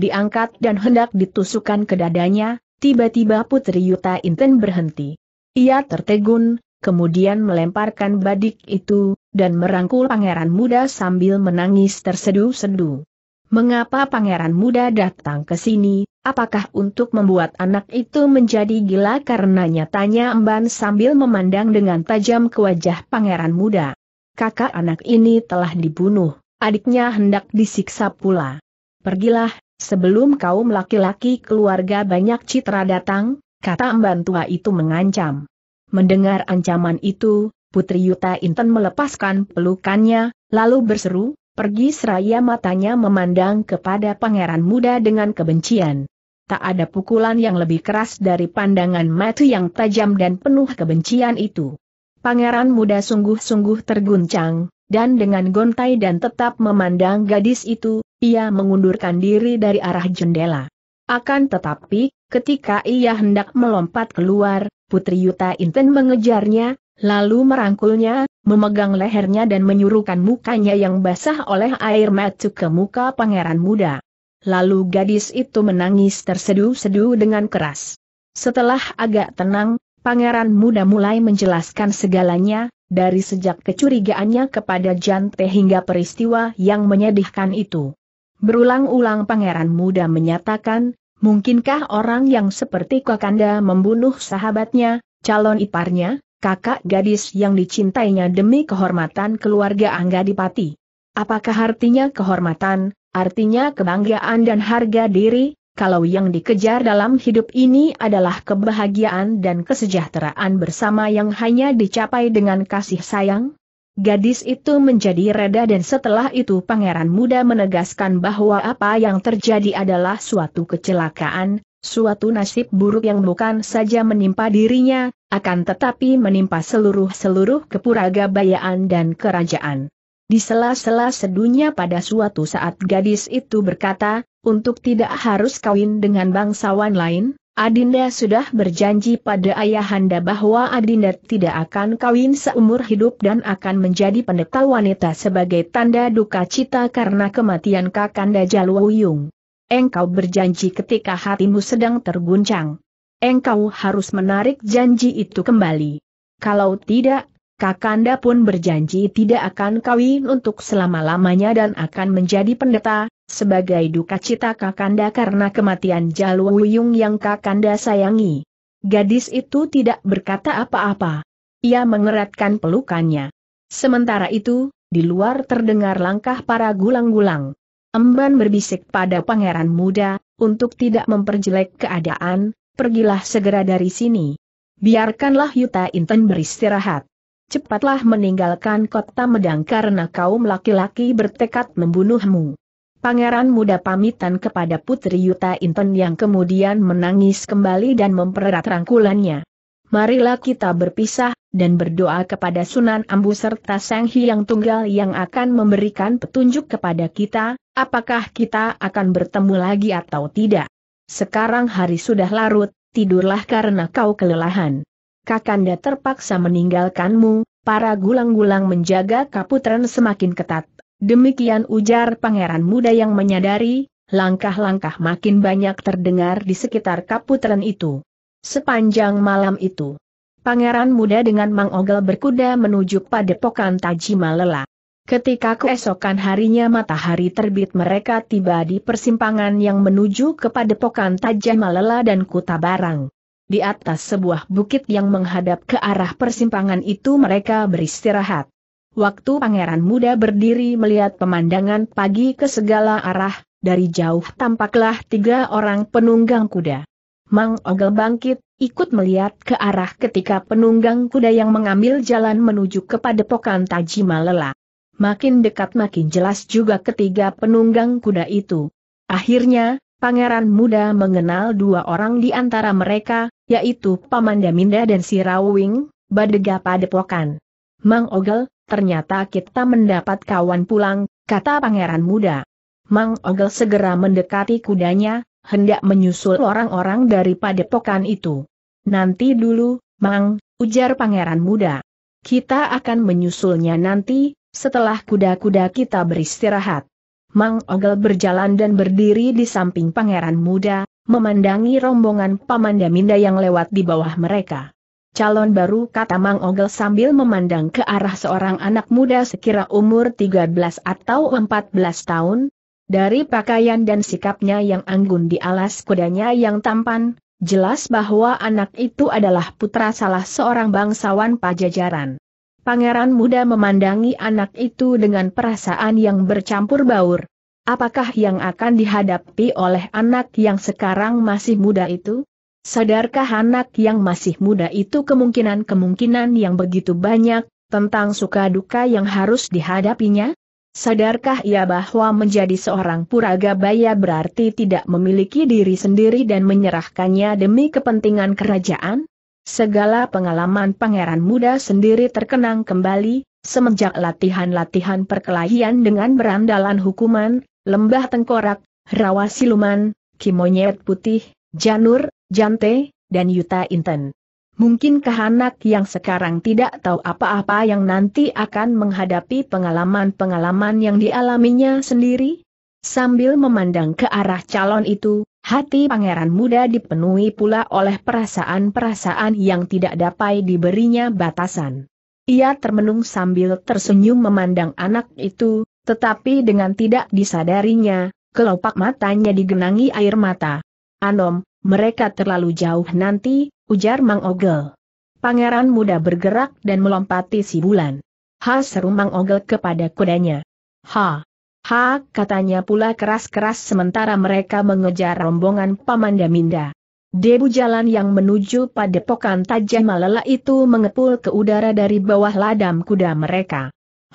S1: diangkat dan hendak ditusukkan ke dadanya, tiba-tiba Putri Yuta Inten berhenti. Ia tertegun, kemudian melemparkan badik itu, dan merangkul pangeran muda sambil menangis tersedu-sedu. Mengapa pangeran muda datang ke sini, apakah untuk membuat anak itu menjadi gila karena nyatanya Emban sambil memandang dengan tajam ke wajah pangeran muda kakak anak ini telah dibunuh, adiknya hendak disiksa pula. Pergilah, sebelum kaum laki-laki keluarga banyak citra datang, kata Mbantua itu mengancam. Mendengar ancaman itu, Putri Yuta Inten melepaskan pelukannya, lalu berseru, pergi seraya matanya memandang kepada pangeran muda dengan kebencian. Tak ada pukulan yang lebih keras dari pandangan mata yang tajam dan penuh kebencian itu. Pangeran muda sungguh-sungguh terguncang, dan dengan gontai dan tetap memandang gadis itu, ia mengundurkan diri dari arah jendela. Akan tetapi, ketika ia hendak melompat keluar, Putri Yuta Inten mengejarnya, lalu merangkulnya, memegang lehernya dan menyuruhkan mukanya yang basah oleh air mata ke muka pangeran muda. Lalu gadis itu menangis terseduh-seduh dengan keras. Setelah agak tenang, Pangeran muda mulai menjelaskan segalanya, dari sejak kecurigaannya kepada Jante hingga peristiwa yang menyedihkan itu. Berulang-ulang pangeran muda menyatakan, mungkinkah orang yang seperti Kakanda membunuh sahabatnya, calon iparnya, kakak gadis yang dicintainya demi kehormatan keluarga Angga Dipati? Apakah artinya kehormatan, artinya kebanggaan dan harga diri, kalau yang dikejar dalam hidup ini adalah kebahagiaan dan kesejahteraan bersama yang hanya dicapai dengan kasih sayang? Gadis itu menjadi reda dan setelah itu pangeran muda menegaskan bahwa apa yang terjadi adalah suatu kecelakaan, suatu nasib buruk yang bukan saja menimpa dirinya, akan tetapi menimpa seluruh-seluruh kepuraga bayaan dan kerajaan. Di sela-sela sedunya pada suatu saat gadis itu berkata, untuk tidak harus kawin dengan bangsawan lain, Adinda sudah berjanji pada ayahanda bahwa Adinda tidak akan kawin seumur hidup dan akan menjadi pendeta wanita sebagai tanda duka cita karena kematian Kakanda Jaluwuyung. Engkau berjanji ketika hatimu sedang terguncang. Engkau harus menarik janji itu kembali. Kalau tidak, Kakanda pun berjanji tidak akan kawin untuk selama-lamanya dan akan menjadi pendeta, sebagai duka cita Kakanda karena kematian Jalu Wuyung yang Kakanda sayangi. Gadis itu tidak berkata apa-apa. Ia mengeratkan pelukannya. Sementara itu, di luar terdengar langkah para gulang-gulang. Emban berbisik pada pangeran muda, untuk tidak memperjelek keadaan, pergilah segera dari sini. Biarkanlah Yuta Inten beristirahat cepatlah meninggalkan kota Medang karena kaum laki-laki bertekad membunuhmu. Pangeran muda pamitan kepada Putri Yuta Inten yang kemudian menangis kembali dan mempererat rangkulannya. Marilah kita berpisah, dan berdoa kepada Sunan Ambu serta Sang Hyang Tunggal yang akan memberikan petunjuk kepada kita, apakah kita akan bertemu lagi atau tidak. Sekarang hari sudah larut, tidurlah karena kau kelelahan. Kakanda terpaksa meninggalkanmu, para gulang-gulang menjaga Kaputren semakin ketat. Demikian ujar pangeran muda yang menyadari, langkah-langkah makin banyak terdengar di sekitar Kaputren itu. Sepanjang malam itu, pangeran muda dengan Mang Ogel berkuda menuju padepokan Tajima Lela. Ketika keesokan harinya matahari terbit mereka tiba di persimpangan yang menuju ke padepokan Tajamalela dan Kuta Barang. Di atas sebuah bukit yang menghadap ke arah persimpangan itu mereka beristirahat. Waktu pangeran muda berdiri melihat pemandangan pagi ke segala arah, dari jauh tampaklah tiga orang penunggang kuda. Mang Ogel bangkit, ikut melihat ke arah ketika penunggang kuda yang mengambil jalan menuju kepada pokan Tajima lelah. Makin dekat makin jelas juga ketiga penunggang kuda itu. Akhirnya, pangeran muda mengenal dua orang di antara mereka, yaitu Paman Daminda dan si Rawing, Badega Padepokan. Mang Ogel, ternyata kita mendapat kawan pulang, kata pangeran muda. Mang Ogel segera mendekati kudanya, hendak menyusul orang-orang dari padepokan itu. Nanti dulu, Mang, ujar pangeran muda. Kita akan menyusulnya nanti, setelah kuda-kuda kita beristirahat. Mang Ogel berjalan dan berdiri di samping pangeran muda, memandangi rombongan Paman Daminda yang lewat di bawah mereka. Calon baru kata Mang Ogel sambil memandang ke arah seorang anak muda sekira umur 13 atau 14 tahun. Dari pakaian dan sikapnya yang anggun di alas kudanya yang tampan, jelas bahwa anak itu adalah putra salah seorang bangsawan pajajaran. Pangeran muda memandangi anak itu dengan perasaan yang bercampur baur, Apakah yang akan dihadapi oleh anak yang sekarang masih muda itu? Sadarkah anak yang masih muda itu kemungkinan-kemungkinan yang begitu banyak, tentang suka duka yang harus dihadapinya? Sadarkah ia bahwa menjadi seorang puraga puragabaya berarti tidak memiliki diri sendiri dan menyerahkannya demi kepentingan kerajaan? Segala pengalaman pangeran muda sendiri terkenang kembali, semenjak latihan-latihan perkelahian dengan berandalan hukuman, lembah tengkorak, rawa siluman, kimonyet putih, janur, jante, dan yuta inten. Mungkinkah anak yang sekarang tidak tahu apa-apa yang nanti akan menghadapi pengalaman-pengalaman yang dialaminya sendiri? Sambil memandang ke arah calon itu, hati pangeran muda dipenuhi pula oleh perasaan-perasaan yang tidak dapat diberinya batasan. Ia termenung sambil tersenyum memandang anak itu, tetapi dengan tidak disadarinya, kelopak matanya digenangi air mata. Anom, mereka terlalu jauh nanti, ujar Mang Ogel. Pangeran muda bergerak dan melompati si bulan. Ha seru Mang Ogel kepada kudanya. Ha! Ha katanya pula keras-keras sementara mereka mengejar rombongan Pamanda Minda. Debu jalan yang menuju padepokan tajam Malala itu mengepul ke udara dari bawah ladam kuda mereka.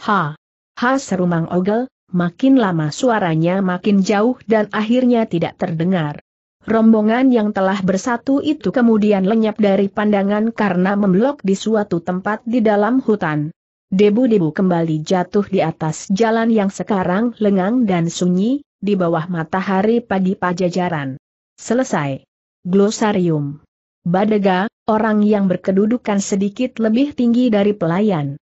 S1: Ha! Ha serumang ogel, makin lama suaranya makin jauh dan akhirnya tidak terdengar. Rombongan yang telah bersatu itu kemudian lenyap dari pandangan karena memblok di suatu tempat di dalam hutan. Debu-debu kembali jatuh di atas jalan yang sekarang lengang dan sunyi, di bawah matahari pagi pajajaran. Selesai. Glosarium. Badega, orang yang berkedudukan sedikit lebih tinggi dari pelayan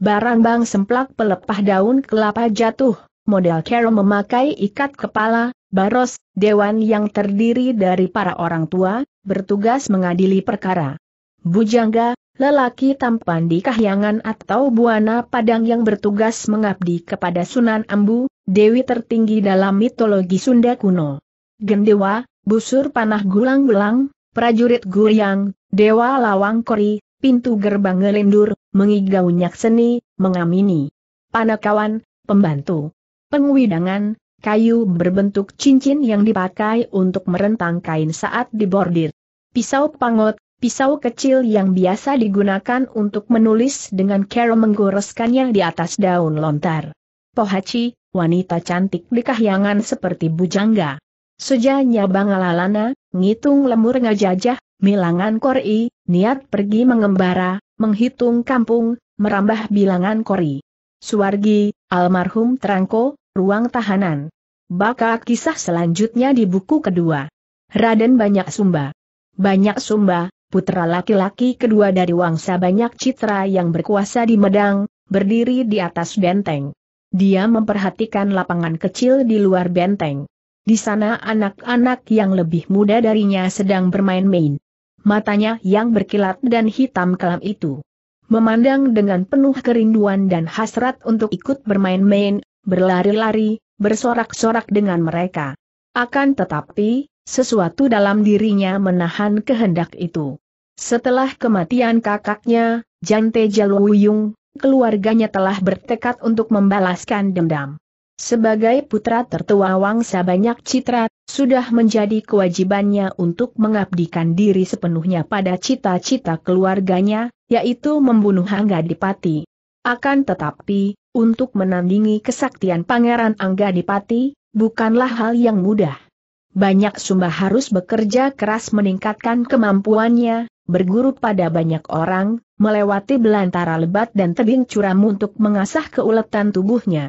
S1: barang bang semplak pelepah daun kelapa jatuh, model Carol memakai ikat kepala, baros, dewan yang terdiri dari para orang tua, bertugas mengadili perkara. Bujangga, lelaki tampan di kahyangan atau buana padang yang bertugas mengabdi kepada Sunan Ambu, dewi tertinggi dalam mitologi Sunda kuno. Gendewa, busur panah gulang-gulang, prajurit guriang, dewa lawang kori, pintu gerbang ngelindur, mengigau nyak seni, mengamini. Panakawan, pembantu. Pengwidangan, kayu berbentuk cincin yang dipakai untuk merentang kain saat dibordir. Pisau pangot, pisau kecil yang biasa digunakan untuk menulis dengan cara menggoreskannya di atas daun lontar. Pohaci, wanita cantik di kahyangan seperti bujangga. Sejanya bangalalana, ngitung lemur ngajajah, bilangan kori, niat pergi mengembara, menghitung kampung, merambah bilangan kori. Suwargi, almarhum Terangko, ruang tahanan. Baka kisah selanjutnya di buku kedua. Raden Banyak Sumba. Banyak Sumba, putra laki-laki kedua dari Wangsa Banyak Citra yang berkuasa di Medang, berdiri di atas benteng. Dia memperhatikan lapangan kecil di luar benteng. Di sana anak-anak yang lebih muda darinya sedang bermain-main matanya yang berkilat dan hitam kelam itu. Memandang dengan penuh kerinduan dan hasrat untuk ikut bermain-main, berlari-lari, bersorak-sorak dengan mereka. Akan tetapi, sesuatu dalam dirinya menahan kehendak itu. Setelah kematian kakaknya, Jante Jaluyung, keluarganya telah bertekad untuk membalaskan dendam. Sebagai putra tertua Wangsa banyak citra, sudah menjadi kewajibannya untuk mengabdikan diri sepenuhnya pada cita-cita keluarganya, yaitu membunuh Angga Dipati. Akan tetapi, untuk menandingi kesaktian Pangeran Angga Dipati, bukanlah hal yang mudah. Banyak sumba harus bekerja keras meningkatkan kemampuannya, berguru pada banyak orang, melewati belantara lebat dan tebing curam untuk mengasah keuletan tubuhnya.